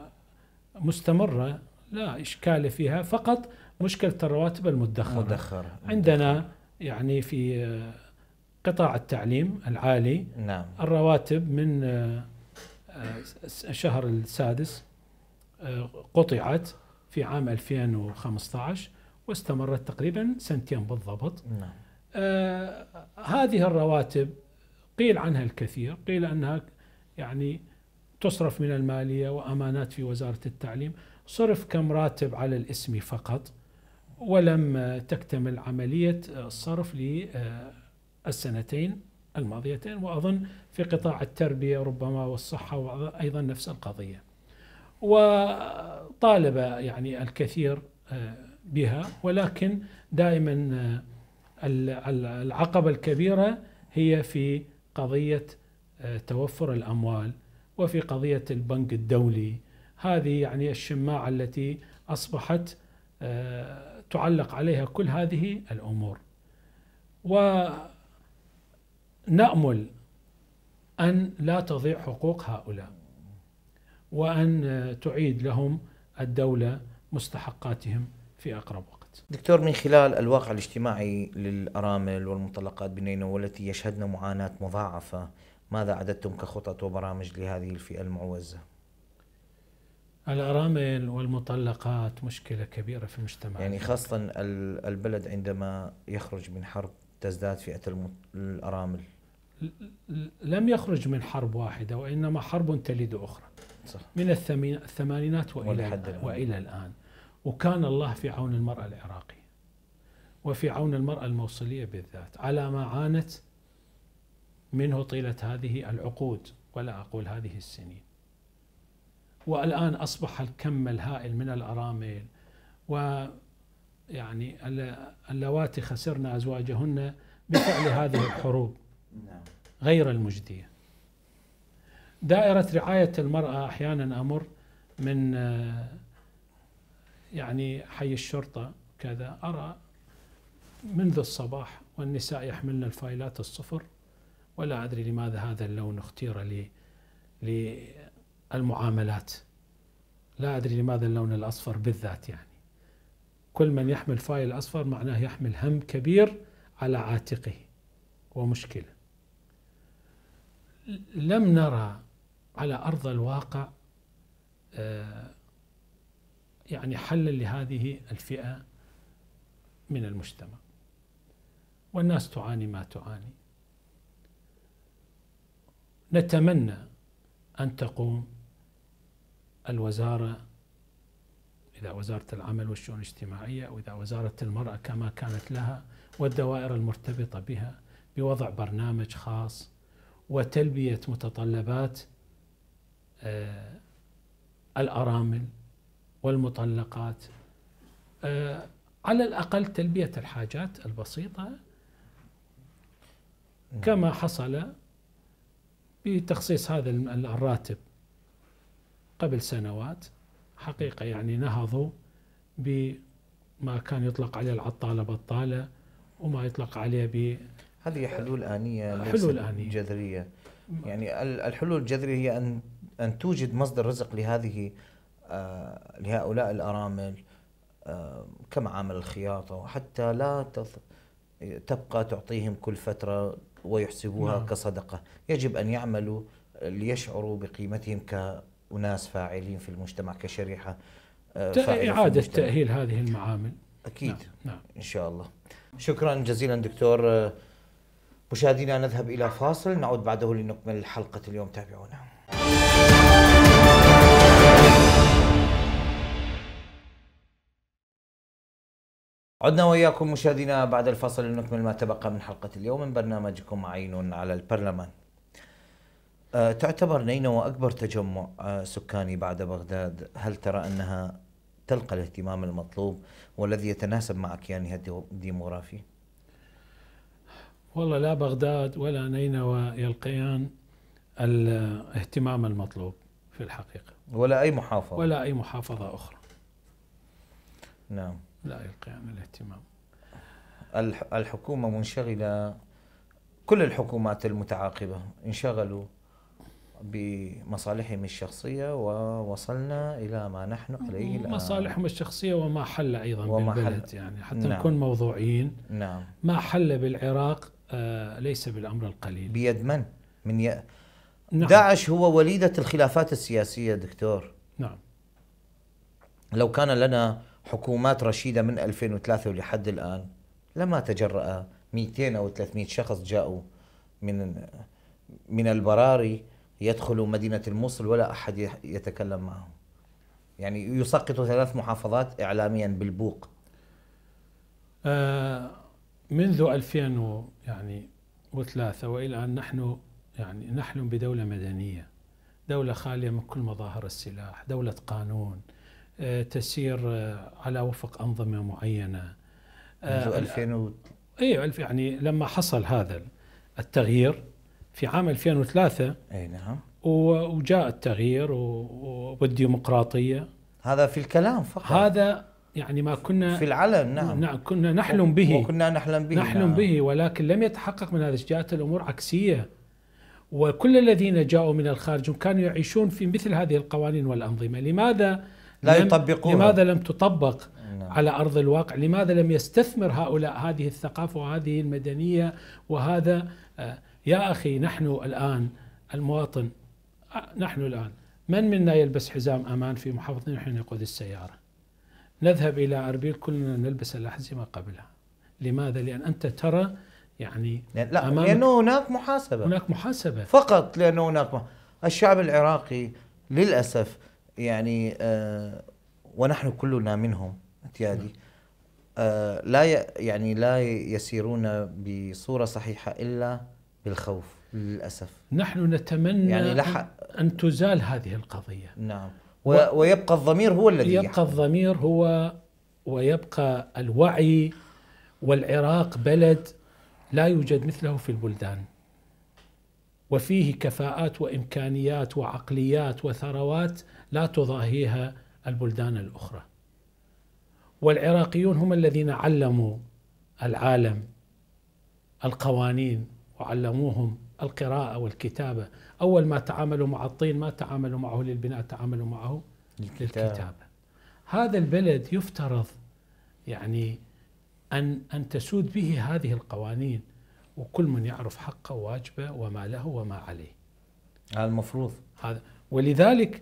مستمرة لا إشكال فيها فقط مشكلة الرواتب المدخرة مدخر. عندنا يعني في قطاع التعليم العالي نعم. الرواتب من آه، آه، الشهر السادس آه، قطعت في عام 2015 واستمرت تقريبا سنتين بالضبط نعم. آه هذه الرواتب قيل عنها الكثير قيل أنها يعني تصرف من المالية وأمانات في وزارة التعليم صرف كم راتب على الاسم فقط ولم تكتمل عملية الصرف ل السنتين الماضيتين واظن في قطاع التربيه ربما والصحه وايضا نفس القضيه. وطالب يعني الكثير آه، بها ولكن دائما آه، العقبه الكبيره هي في قضيه آه، توفر الاموال وفي قضيه البنك الدولي هذه يعني الشماعه التي اصبحت تعلق عليها كل هذه الامور. و نأمل أن لا تضيع حقوق هؤلاء وأن تعيد لهم الدولة مستحقاتهم في أقرب وقت دكتور من خلال الواقع الاجتماعي للأرامل والمطلقات بنينو والتي يشهدن معاناة مضاعفة ماذا أعددتم كخطط وبرامج لهذه الفئة المعوزة؟ الأرامل والمطلقات مشكلة كبيرة في المجتمع يعني خاصة البلد عندما يخرج من حرب تزداد فئة الأرامل لم يخرج من حرب واحدة وإنما حرب تلد أخرى صح. من الثمانينات وإلى, وإلى الآن وكان الله في عون المرأة العراقية وفي عون المرأة الموصلية بالذات على ما عانت منه طيلة هذه العقود ولا أقول هذه السنين والآن أصبح الكم الهائل من الأرامل و يعني اللواتي خسرن أزواجهن بفعل هذه الحروب نعم. غير المجدية دائرة رعاية المرأة أحيانا أمر من آه، يعني حي الشرطة كذا أرى منذ الصباح والنساء يحملن الفايلات الصفر ولا أدري لماذا هذا اللون اختير لي للمعاملات لا أدري لماذا اللون الأصفر بالذات يعني كل من يحمل فايل أصفر معناه يحمل هم كبير على عاتقه ومشكله لم نرى على أرض الواقع آه، يعني حلا لهذه الفئة من المجتمع والناس تعاني ما تعاني نتمنى أن تقوم الوزارة إذا وزارة العمل والشؤون الاجتماعية وإذا وزارة المرأة كما كانت لها والدوائر المرتبطة بها بوضع برنامج خاص وتلبيه متطلبات آه، الارامل والمطلقات آه، على الاقل تلبيه الحاجات البسيطه نعم. كما حصل بتخصيص هذا الراتب قبل سنوات حقيقه يعني نهضوا بما كان يطلق عليه العطاله بطاله وما يطلق عليه هذه حلول آنية حلول آنية جذرية يعني الحلول الجذرية هي أن أن توجد مصدر رزق لهذه آه، لهؤلاء الأرامل آه، كما عمل الخياطة حتى لا تبقى تعطيهم كل فترة ويحسبوها نعم. كصدقة يجب أن يعملوا ليشعروا بقيمتهم كأناس فاعلين في المجتمع كشريحة آه، إعادة تأهيل هذه المعامل أكيد نعم. نعم. إن شاء الله شكرا جزيلا دكتور مشاهدينا نذهب إلى فاصل نعود بعده لنكمل حلقة اليوم تابعونا عدنا وإياكم مشاهدينا بعد الفاصل لنكمل ما تبقى من حلقة اليوم من برنامجكم عين على البرلمان أه، تعتبر نينوى أكبر تجمع أه، سكاني بعد بغداد هل ترى أنها تلقى الاهتمام المطلوب والذي يتناسب مع كيانها الديموغرافي؟ والله لا بغداد ولا نينوى يلقيان الاهتمام المطلوب في الحقيقة ولا أي محافظة ولا أي محافظة أخرى نعم لا يلقيان الاهتمام الحكومة منشغلة كل الحكومات المتعاقبة انشغلوا بمصالحهم الشخصية ووصلنا إلى ما نحن عليه الآن مصالحهم الشخصية وما حل أيضا وما بالبلد حل يعني حتى نعم. نكون موضوعيين نعم ما حل بالعراق آه، ليس بالامر القليل بيد من؟ من ي... نعم. داعش هو وليده الخلافات السياسيه دكتور نعم لو كان لنا حكومات رشيده من 2003 ولحد الان لما تجرأ 200 او 300 شخص جاءوا من من البراري يدخلوا مدينه الموصل ولا احد يتكلم معهم يعني يسقط ثلاث محافظات اعلاميا بالبوق آه، منذ 2000 يعني وثلاثة وإلى الآن نحن يعني نحلم بدولة مدنية دولة خالية من كل مظاهر السلاح دولة قانون آه، تسير آه، على وفق أنظمة معينة آه، منذ 2000 و... أيوة يعني لما حصل هذا التغيير في عام 2003 أي نعم وجاء التغيير والديمقراطية هذا في الكلام فقط هذا يعني ما كنا في العلن نعم نعم كنا نحلم به وكنا نحلم به نعم. نحلم نعم. به ولكن لم يتحقق من هذا جاءت الامور عكسيه وكل الذين جاءوا من الخارج كانوا يعيشون في مثل هذه القوانين والانظمه لماذا لا يطبقون لماذا لم تطبق نعم. على ارض الواقع لماذا لم يستثمر هؤلاء هذه الثقافه وهذه المدنيه وهذا آه، يا اخي نحن الان المواطن آه، نحن الان من منا يلبس حزام امان في محافظه نحن نقود السياره نذهب إلى أربيل كلنا نلبس الأحزمة قبلها لماذا؟ لأن أنت ترى يعني لا لأنه هناك محاسبة هناك محاسبة فقط لأنه هناك محاسبة. الشعب العراقي للأسف يعني آه ونحن كلنا منهم اعتيادي آه لا يعني لا يسيرون بصورة صحيحة إلا بالخوف للأسف نحن نتمنى يعني لح... أن تزال هذه القضية نعم و... ويبقى الضمير هو الذي يبقى يحكم. الضمير هو ويبقى الوعي والعراق بلد لا يوجد مثله في البلدان وفيه كفاءات وامكانيات وعقليات وثروات لا تضاهيها البلدان الاخرى والعراقيون هم الذين علموا العالم القوانين وعلموهم القراءة والكتابة أول ما تعاملوا مع الطين ما تعاملوا معه للبناء تعاملوا معه الكتاب. للكتابة هذا البلد يفترض يعني أن أن تسود به هذه القوانين وكل من يعرف حقه وواجبه وما له وما عليه هذا المفروض هذا ولذلك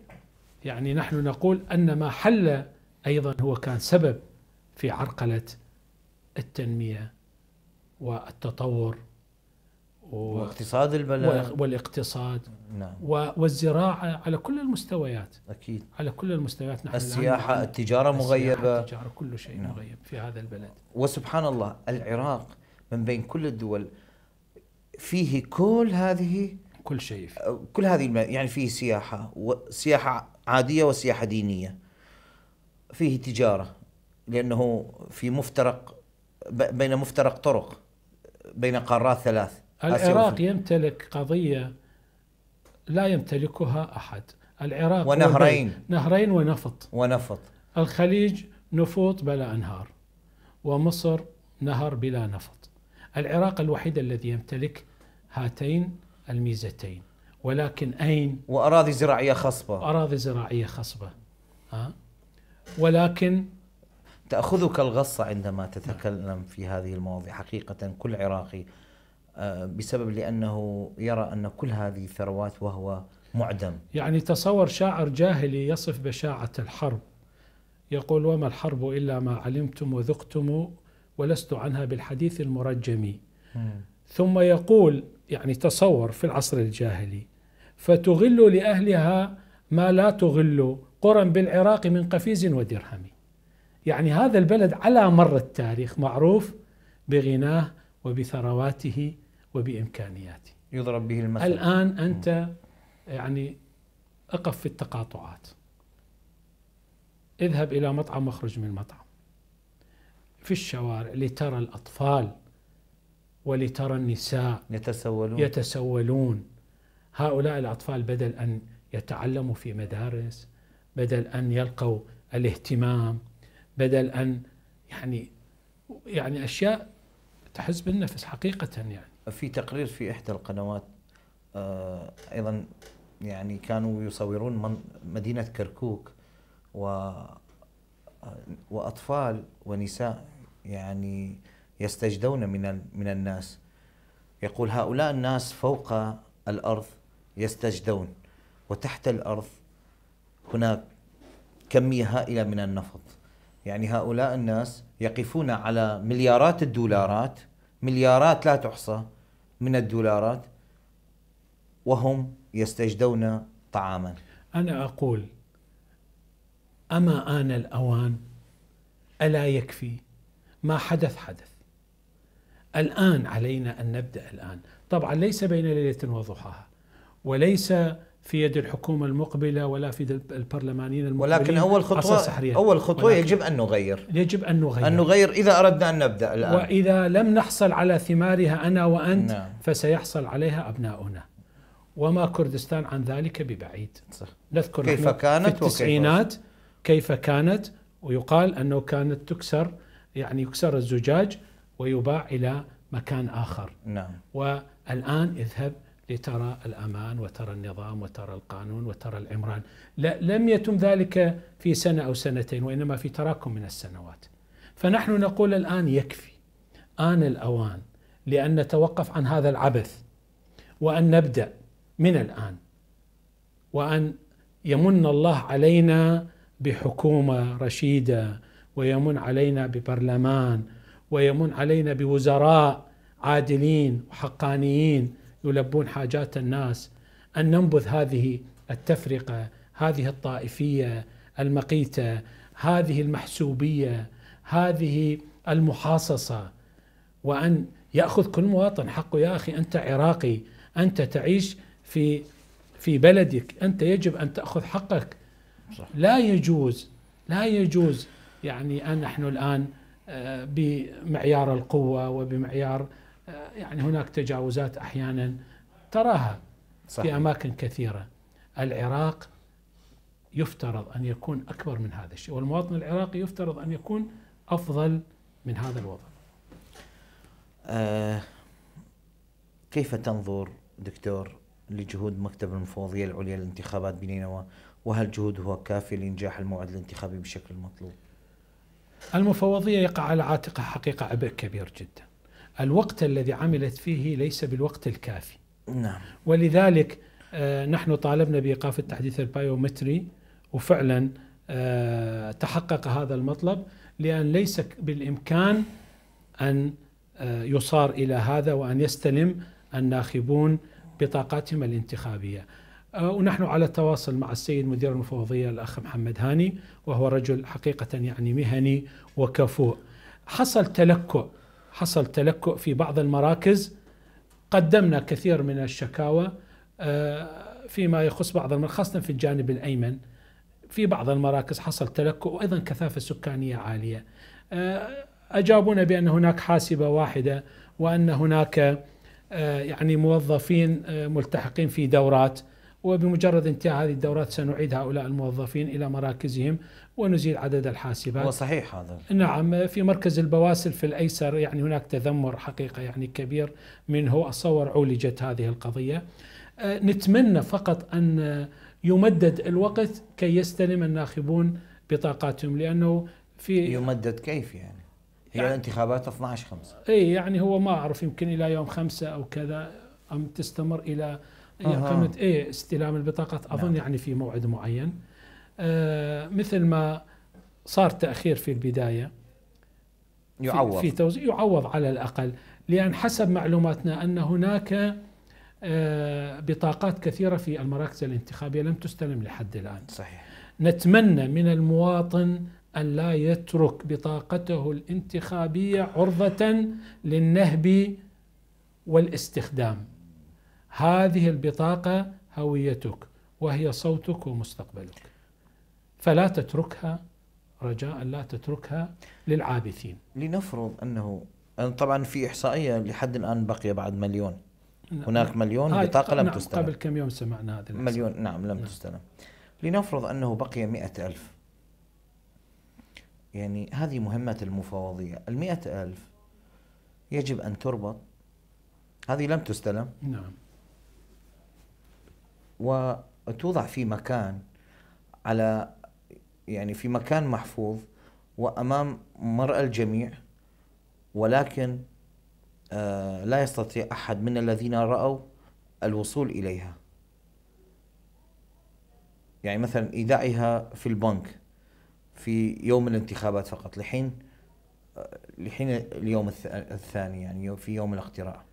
يعني نحن نقول أن ما حل أيضا هو كان سبب في عرقلة التنمية والتطور واقتصاد البلد والاقتصاد نعم والزراعه على كل المستويات اكيد على كل المستويات نحن السياحه نعم. التجاره مغيبه التجاره كل شيء نعم. مغيب في هذا البلد وسبحان الله العراق من بين كل الدول فيه كل هذه كل شيء فيه. كل هذه يعني فيه سياحه وسياحه عاديه وسياحه دينيه فيه تجاره لانه في مفترق بين مفترق طرق بين قارات ثلاث العراق يمتلك قضية لا يمتلكها أحد العراق ونهرين نهرين ونفط ونفط الخليج نفوط بلا أنهار ومصر نهر بلا نفط العراق الوحيد الذي يمتلك هاتين الميزتين ولكن أين وأراضي زراعية خصبة أراضي زراعية خصبة ها؟ ولكن تأخذك الغصة عندما تتكلم في هذه المواضيع حقيقة كل عراقي آه، بسبب لأنه يرى أن كل هذه الثروات وهو معدم يعني تصور شاعر جاهلي يصف بشاعة الحرب يقول وما الحرب إلا ما علمتم وذقتم ولست عنها بالحديث المرجم ثم يقول يعني تصور في العصر الجاهلي فتغل لأهلها ما لا تغل قرى بالعراق من قفيز ودرهم يعني هذا البلد على مر التاريخ معروف بغناه وبثرواته وبامكانياتي يضرب به المثل الان انت يعني اقف في التقاطعات اذهب الى مطعم واخرج من المطعم في الشوارع لترى الاطفال ولترى النساء يتسولون يتسولون هؤلاء الاطفال بدل ان يتعلموا في مدارس بدل ان يلقوا الاهتمام بدل ان يعني يعني اشياء تحز بالنفس حقيقه يعني في تقرير في إحدى القنوات آه، أيضا يعني كانوا يصورون من مدينة كركوك و آه، وأطفال ونساء يعني يستجدون من من الناس يقول هؤلاء الناس فوق الأرض يستجدون وتحت الأرض هناك كمية هائلة من النفط يعني هؤلاء الناس يقفون على مليارات الدولارات مليارات لا تحصى من الدولارات وهم يستجدون طعاما انا اقول اما ان الاوان الا يكفي ما حدث حدث الان علينا ان نبدا الان طبعا ليس بين ليله وضحاها وليس في يد الحكومة المقبلة ولا في يد البرلمانيين المقبلين ولكن أول خطوة أول خطوة يجب أن نغير يجب أن نغير أن نغير إذا أردنا أن نبدأ الآن وإذا لم نحصل على ثمارها أنا وأنت نعم. فسيحصل عليها أبناؤنا وما كردستان عن ذلك ببعيد صح. نذكر كيف كانت في التسعينات كيف كانت ويقال أنه كانت تكسر يعني يكسر الزجاج ويباع إلى مكان آخر نعم والآن اذهب لترى الأمان وترى النظام وترى القانون وترى العمران لا لم يتم ذلك في سنة أو سنتين وإنما في تراكم من السنوات فنحن نقول الآن يكفي آن الأوان لأن نتوقف عن هذا العبث وأن نبدأ من الآن وأن يمن الله علينا بحكومة رشيدة ويمن علينا ببرلمان ويمن علينا بوزراء عادلين وحقانيين يلبون حاجات الناس ان ننبذ هذه التفرقه، هذه الطائفيه المقيته، هذه المحسوبيه، هذه المحاصصه وان ياخذ كل مواطن حقه يا اخي انت عراقي، انت تعيش في في بلدك، انت يجب ان تاخذ حقك. صح. لا يجوز لا يجوز يعني ان نحن الان آه، بمعيار القوه وبمعيار آه، يعني هناك تجاوزات احيانا تراها صحيح. في اماكن كثيره العراق يفترض ان يكون اكبر من هذا الشيء والمواطن العراقي يفترض ان يكون افضل من هذا الوضع آه كيف تنظر دكتور لجهود مكتب المفوضية العليا للانتخابات بنينوى وهل جهوده كافي لإنجاح الموعد الانتخابي بشكل مطلوب؟ المفوضية يقع على عاتقها حقيقة عبء كبير جدا الوقت الذي عملت فيه ليس بالوقت الكافي نعم ولذلك آه، نحن طالبنا بإيقاف التحديث البايومتري وفعلا آه، تحقق هذا المطلب لأن ليس بالإمكان أن آه، يصار إلى هذا وأن يستلم الناخبون بطاقاتهم الانتخابية ونحن على تواصل مع السيد مدير المفوضية الأخ محمد هاني وهو رجل حقيقة يعني مهني وكفوء حصل تلكؤ حصل تلكؤ في بعض المراكز قدمنا كثير من الشكاوى آه، فيما يخص بعض المراكز خاصة في الجانب الأيمن في بعض المراكز حصل تلكؤ وأيضا كثافة سكانية عالية آه، أجابونا بأن هناك حاسبة واحدة وأن هناك آه، يعني موظفين ملتحقين في دورات وبمجرد انتهاء هذه الدورات سنعيد هؤلاء الموظفين الى مراكزهم ونزيل عدد الحاسبات. هو صحيح هذا. نعم في مركز البواسل في الايسر يعني هناك تذمر حقيقه يعني كبير منه اتصور عولجت هذه القضيه. آه، نتمنى فقط ان يمدد الوقت كي يستلم الناخبون بطاقاتهم لانه في يمدد كيف يعني؟ هي يعني الانتخابات 12 5 اي يعني هو ما اعرف يمكن الى يوم 5 او كذا ام تستمر الى هي اقامه ايه استلام البطاقات نعم. اظن نعم. يعني في موعد معين آه مثل ما صار تاخير في البدايه يعوض في توزيع يعوض على الاقل لان حسب معلوماتنا ان هناك آه بطاقات كثيره في المراكز الانتخابيه لم تستلم لحد الان صحيح نتمنى من المواطن ان لا يترك بطاقته الانتخابيه عرضه للنهب والاستخدام هذه البطاقة هويتك وهي صوتك ومستقبلك فلا تتركها رجاء لا تتركها للعابثين لنفرض أنه طبعا في إحصائية لحد الآن بقي بعد مليون نعم. هناك مليون بطاقة لم نعم تستلم قبل كم يوم سمعنا هذا مليون نعم لم نعم. تستلم لنفرض أنه بقي مئة ألف يعني هذه مهمة المفوضية المئة ألف يجب أن تربط هذه لم تستلم نعم وتوضع في مكان على يعني في مكان محفوظ وامام مرأى الجميع ولكن آه، لا يستطيع احد من الذين راوا الوصول اليها يعني مثلا ايداعها في البنك في يوم الانتخابات فقط لحين آه، لحين اليوم الثاني يعني في يوم الاقتراع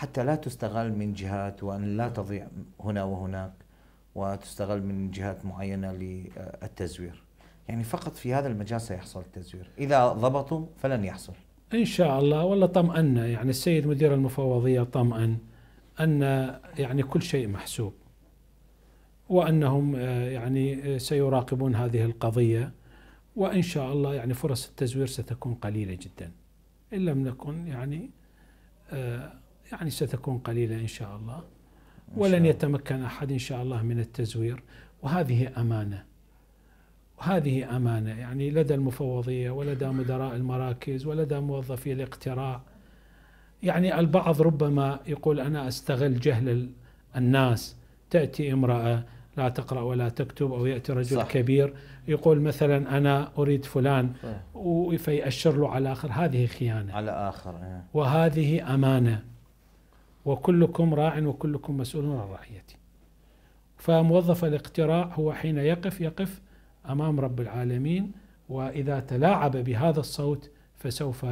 حتى لا تستغل من جهات وأن لا تضيع هنا وهناك وتستغل من جهات معينة للتزوير يعني فقط في هذا المجال سيحصل التزوير إذا ضبطوا فلن يحصل إن شاء الله والله طمأنا يعني السيد مدير المفوضية طمأن أن يعني كل شيء محسوب وأنهم آه، يعني آه، سيراقبون هذه القضية وإن شاء الله يعني فرص التزوير ستكون قليلة جدا إن لم نكن يعني آه، يعني ستكون قليلة إن شاء الله ولن يتمكن أحد إن شاء الله من التزوير وهذه أمانة وهذه أمانة يعني لدى المفوضية ولدى مدراء المراكز ولدى موظفي الاقتراع يعني البعض ربما يقول أنا أستغل جهل الناس تأتي امرأة لا تقرأ ولا تكتب أو يأتي رجل صح. كبير يقول مثلا أنا أريد فلان فيأشر له على آخر هذه خيانة على آخر إيه. وهذه أمانة وكلكم راع وكلكم مسؤول عن رعيته فموظف الاقتراع هو حين يقف يقف امام رب العالمين واذا تلاعب بهذا الصوت فسوف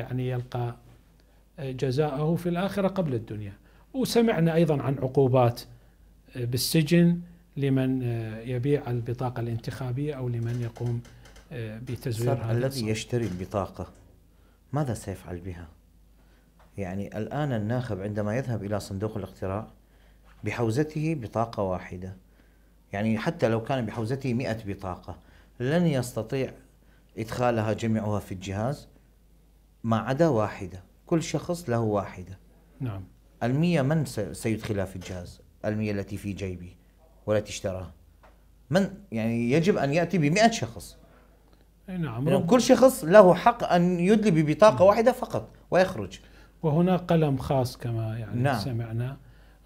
يعني يلقى جزاءه في الاخره قبل الدنيا وسمعنا ايضا عن عقوبات بالسجن لمن يبيع البطاقه الانتخابيه او لمن يقوم بتزوير هذا الذي يشتري البطاقه ماذا سيفعل بها؟ يعني الآن الناخب عندما يذهب إلى صندوق الاقتراع بحوزته بطاقة واحدة يعني حتى لو كان بحوزته مئة بطاقة لن يستطيع إدخالها جميعها في الجهاز ما عدا واحدة كل شخص له واحدة نعم المية من سيدخلها في الجهاز المية التي في جيبي والتي اشتراها من يعني يجب أن يأتي بمئة شخص نعم يعني كل شخص له حق أن يدلي ببطاقة نعم. واحدة فقط ويخرج وهنا قلم خاص كما يعني نعم. سمعنا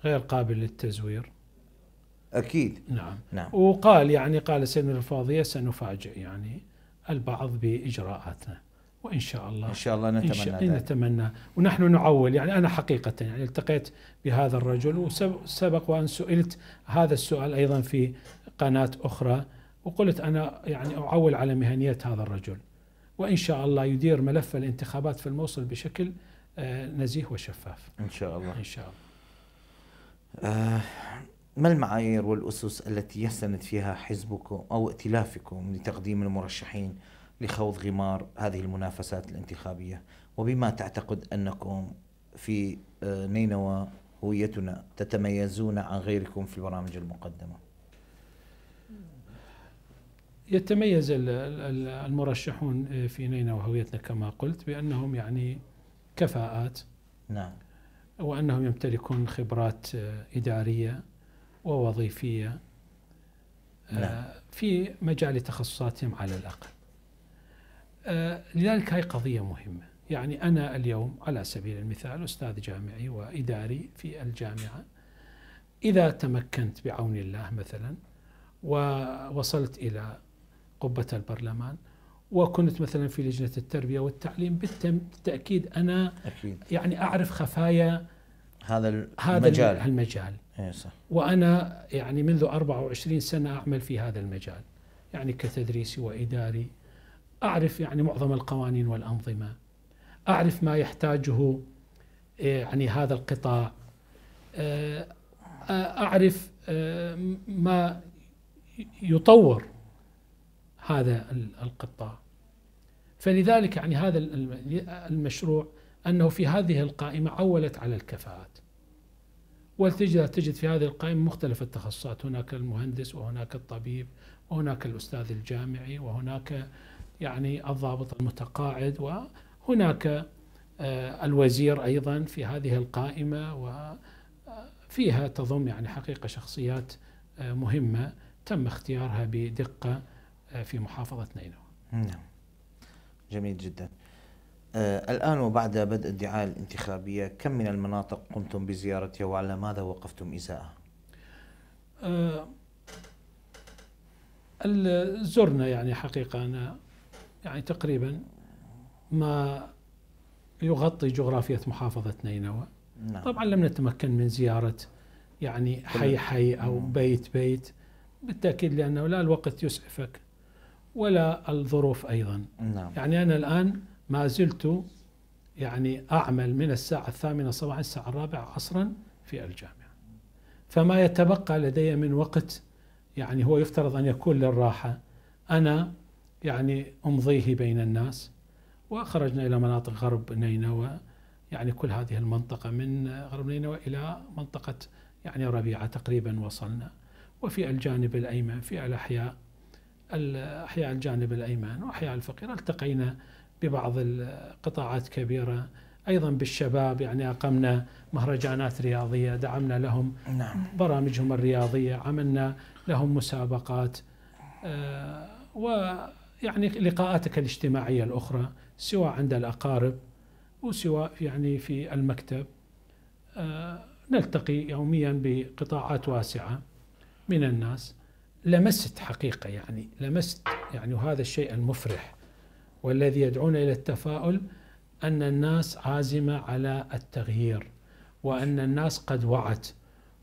غير قابل للتزوير أكيد نعم, نعم. وقال يعني قال سيدنا الفاضية سنفاجئ يعني البعض بإجراءاتنا وإن شاء الله إن شاء الله نتمنى إن شاء ذلك. نتمنى ونحن نعول يعني أنا حقيقة يعني التقيت بهذا الرجل وسبق وأن سئلت هذا السؤال أيضا في قناة أخرى وقلت أنا يعني أعول على مهنية هذا الرجل وإن شاء الله يدير ملف الانتخابات في الموصل بشكل آه، نزيه وشفاف ان شاء الله ان شاء الله آه ما المعايير والاسس التي يستند فيها حزبكم او ائتلافكم لتقديم المرشحين لخوض غمار هذه المنافسات الانتخابيه وبما تعتقد انكم في آه، نينوى هويتنا تتميزون عن غيركم في البرامج المقدمه يتميز المرشحون في نينوى هويتنا كما قلت بانهم يعني كفاءات نعم وأنهم يمتلكون خبرات آه، إدارية ووظيفية آه، نعم. في مجال تخصصاتهم على الأقل آه، لذلك هاي قضية مهمة يعني أنا اليوم على سبيل المثال أستاذ جامعي وإداري في الجامعة إذا تمكنت بعون الله مثلا ووصلت إلى قبة البرلمان وكنت مثلا في لجنه التربيه والتعليم بالتاكيد انا أكيد. يعني اعرف خفايا هذا المجال هذا المجال إيه صح. وانا يعني منذ 24 سنه اعمل في هذا المجال يعني كتدريسي واداري اعرف يعني معظم القوانين والانظمه اعرف ما يحتاجه إيه، يعني هذا القطاع إيه، اعرف إيه، ما يطور هذا القطاع فلذلك يعني هذا المشروع أنه في هذه القائمة عولت على الكفاءات وتجد تجد في هذه القائمة مختلف التخصصات هناك المهندس وهناك الطبيب وهناك الأستاذ الجامعي وهناك يعني الضابط المتقاعد وهناك آه، الوزير أيضا في هذه القائمة وفيها آه، تضم يعني حقيقة شخصيات آه، مهمة تم اختيارها بدقة آه، في محافظة نينوى نعم جميل جدا آه الآن وبعد بدء الدعاية الانتخابية كم من المناطق قمتم بزيارتها وعلى ماذا وقفتم إزاءها؟ آه زرنا يعني حقيقة أنا يعني تقريبا ما يغطي جغرافية محافظة نينوى نعم. طبعا لم نتمكن من زيارة يعني حي حي أو بيت بيت بالتأكيد لأنه لا الوقت يسعفك ولا الظروف أيضا نعم. يعني أنا الآن ما زلت يعني أعمل من الساعة الثامنة صباحا الساعة الرابعة عصرا في الجامعة فما يتبقى لدي من وقت يعني هو يفترض أن يكون للراحة أنا يعني أمضيه بين الناس وخرجنا إلى مناطق غرب نينوى يعني كل هذه المنطقة من غرب نينوى إلى منطقة يعني ربيعة تقريبا وصلنا وفي الجانب الأيمن في الأحياء أحياء الجانب الأيمن وأحياء الفقير التقينا ببعض القطاعات كبيرة أيضا بالشباب يعني أقمنا مهرجانات رياضية دعمنا لهم نعم. برامجهم الرياضية عملنا لهم مسابقات آه، ويعني لقاءاتك الاجتماعية الأخرى سواء عند الأقارب وسواء يعني في المكتب آه، نلتقي يوميا بقطاعات واسعة من الناس لمست حقيقة يعني لمست يعني وهذا الشيء المفرح والذي يدعونا إلى التفاؤل أن الناس عازمة على التغيير وأن الناس قد وعت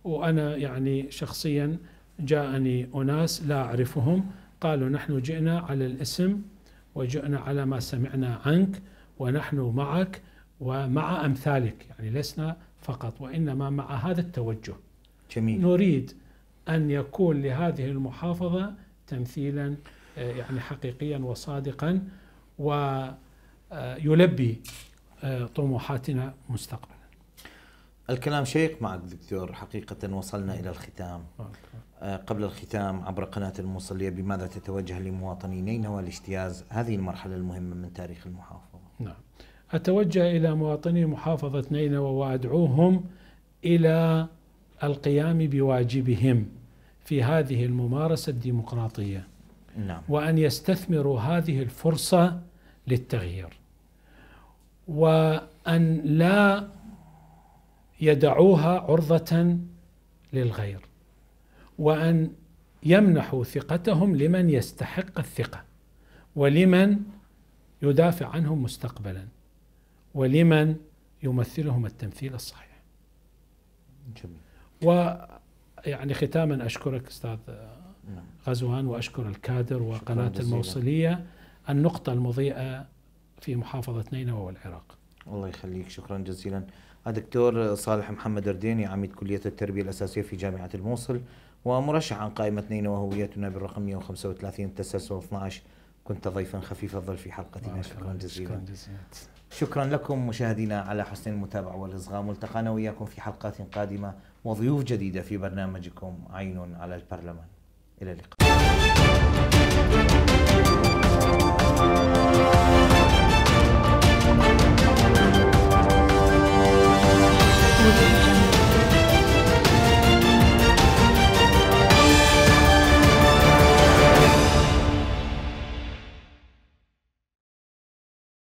وأنا يعني شخصيا جاءني أناس لا أعرفهم قالوا نحن جئنا على الاسم وجئنا على ما سمعنا عنك ونحن معك ومع أمثالك يعني لسنا فقط وإنما مع هذا التوجه جميل نريد أن يكون لهذه المحافظة تمثيلا آه، يعني حقيقيا وصادقا ويلبي آه، طموحاتنا مستقبلا الكلام شيق معك دكتور حقيقة وصلنا إلى الختام آه، قبل الختام عبر قناة الموصلية بماذا تتوجه لمواطني نينوى لاجتياز هذه المرحلة المهمة من تاريخ المحافظة نعم أتوجه إلى مواطني محافظة نينوى وأدعوهم إلى القيام بواجبهم في هذه الممارسة الديمقراطية نعم. وأن يستثمروا هذه الفرصة للتغيير وأن لا يدعوها عرضة للغير وأن يمنحوا ثقتهم لمن يستحق الثقة ولمن يدافع عنهم مستقبلا ولمن يمثلهم التمثيل الصحيح جميل. يعني ختاما أشكرك أستاذ نعم. غزوان وأشكر الكادر وقناة الموصلية النقطة المضيئة في محافظة نينوى والعراق الله يخليك شكرا جزيلا الدكتور صالح محمد رديني عميد كلية التربية الأساسية في جامعة الموصل ومرشح عن قائمة نينوى هويتنا بالرقم 135 التسلسل 12 كنت ضيفا خفيف الظل في حلقتنا شكرا جزيلا شكرا, جزيلا. شكرا لكم مشاهدينا على حسن المتابعة والإصغاء ملتقانا وإياكم في حلقات قادمة وضيوف جديدة في برنامجكم عين على البرلمان إلى اللقاء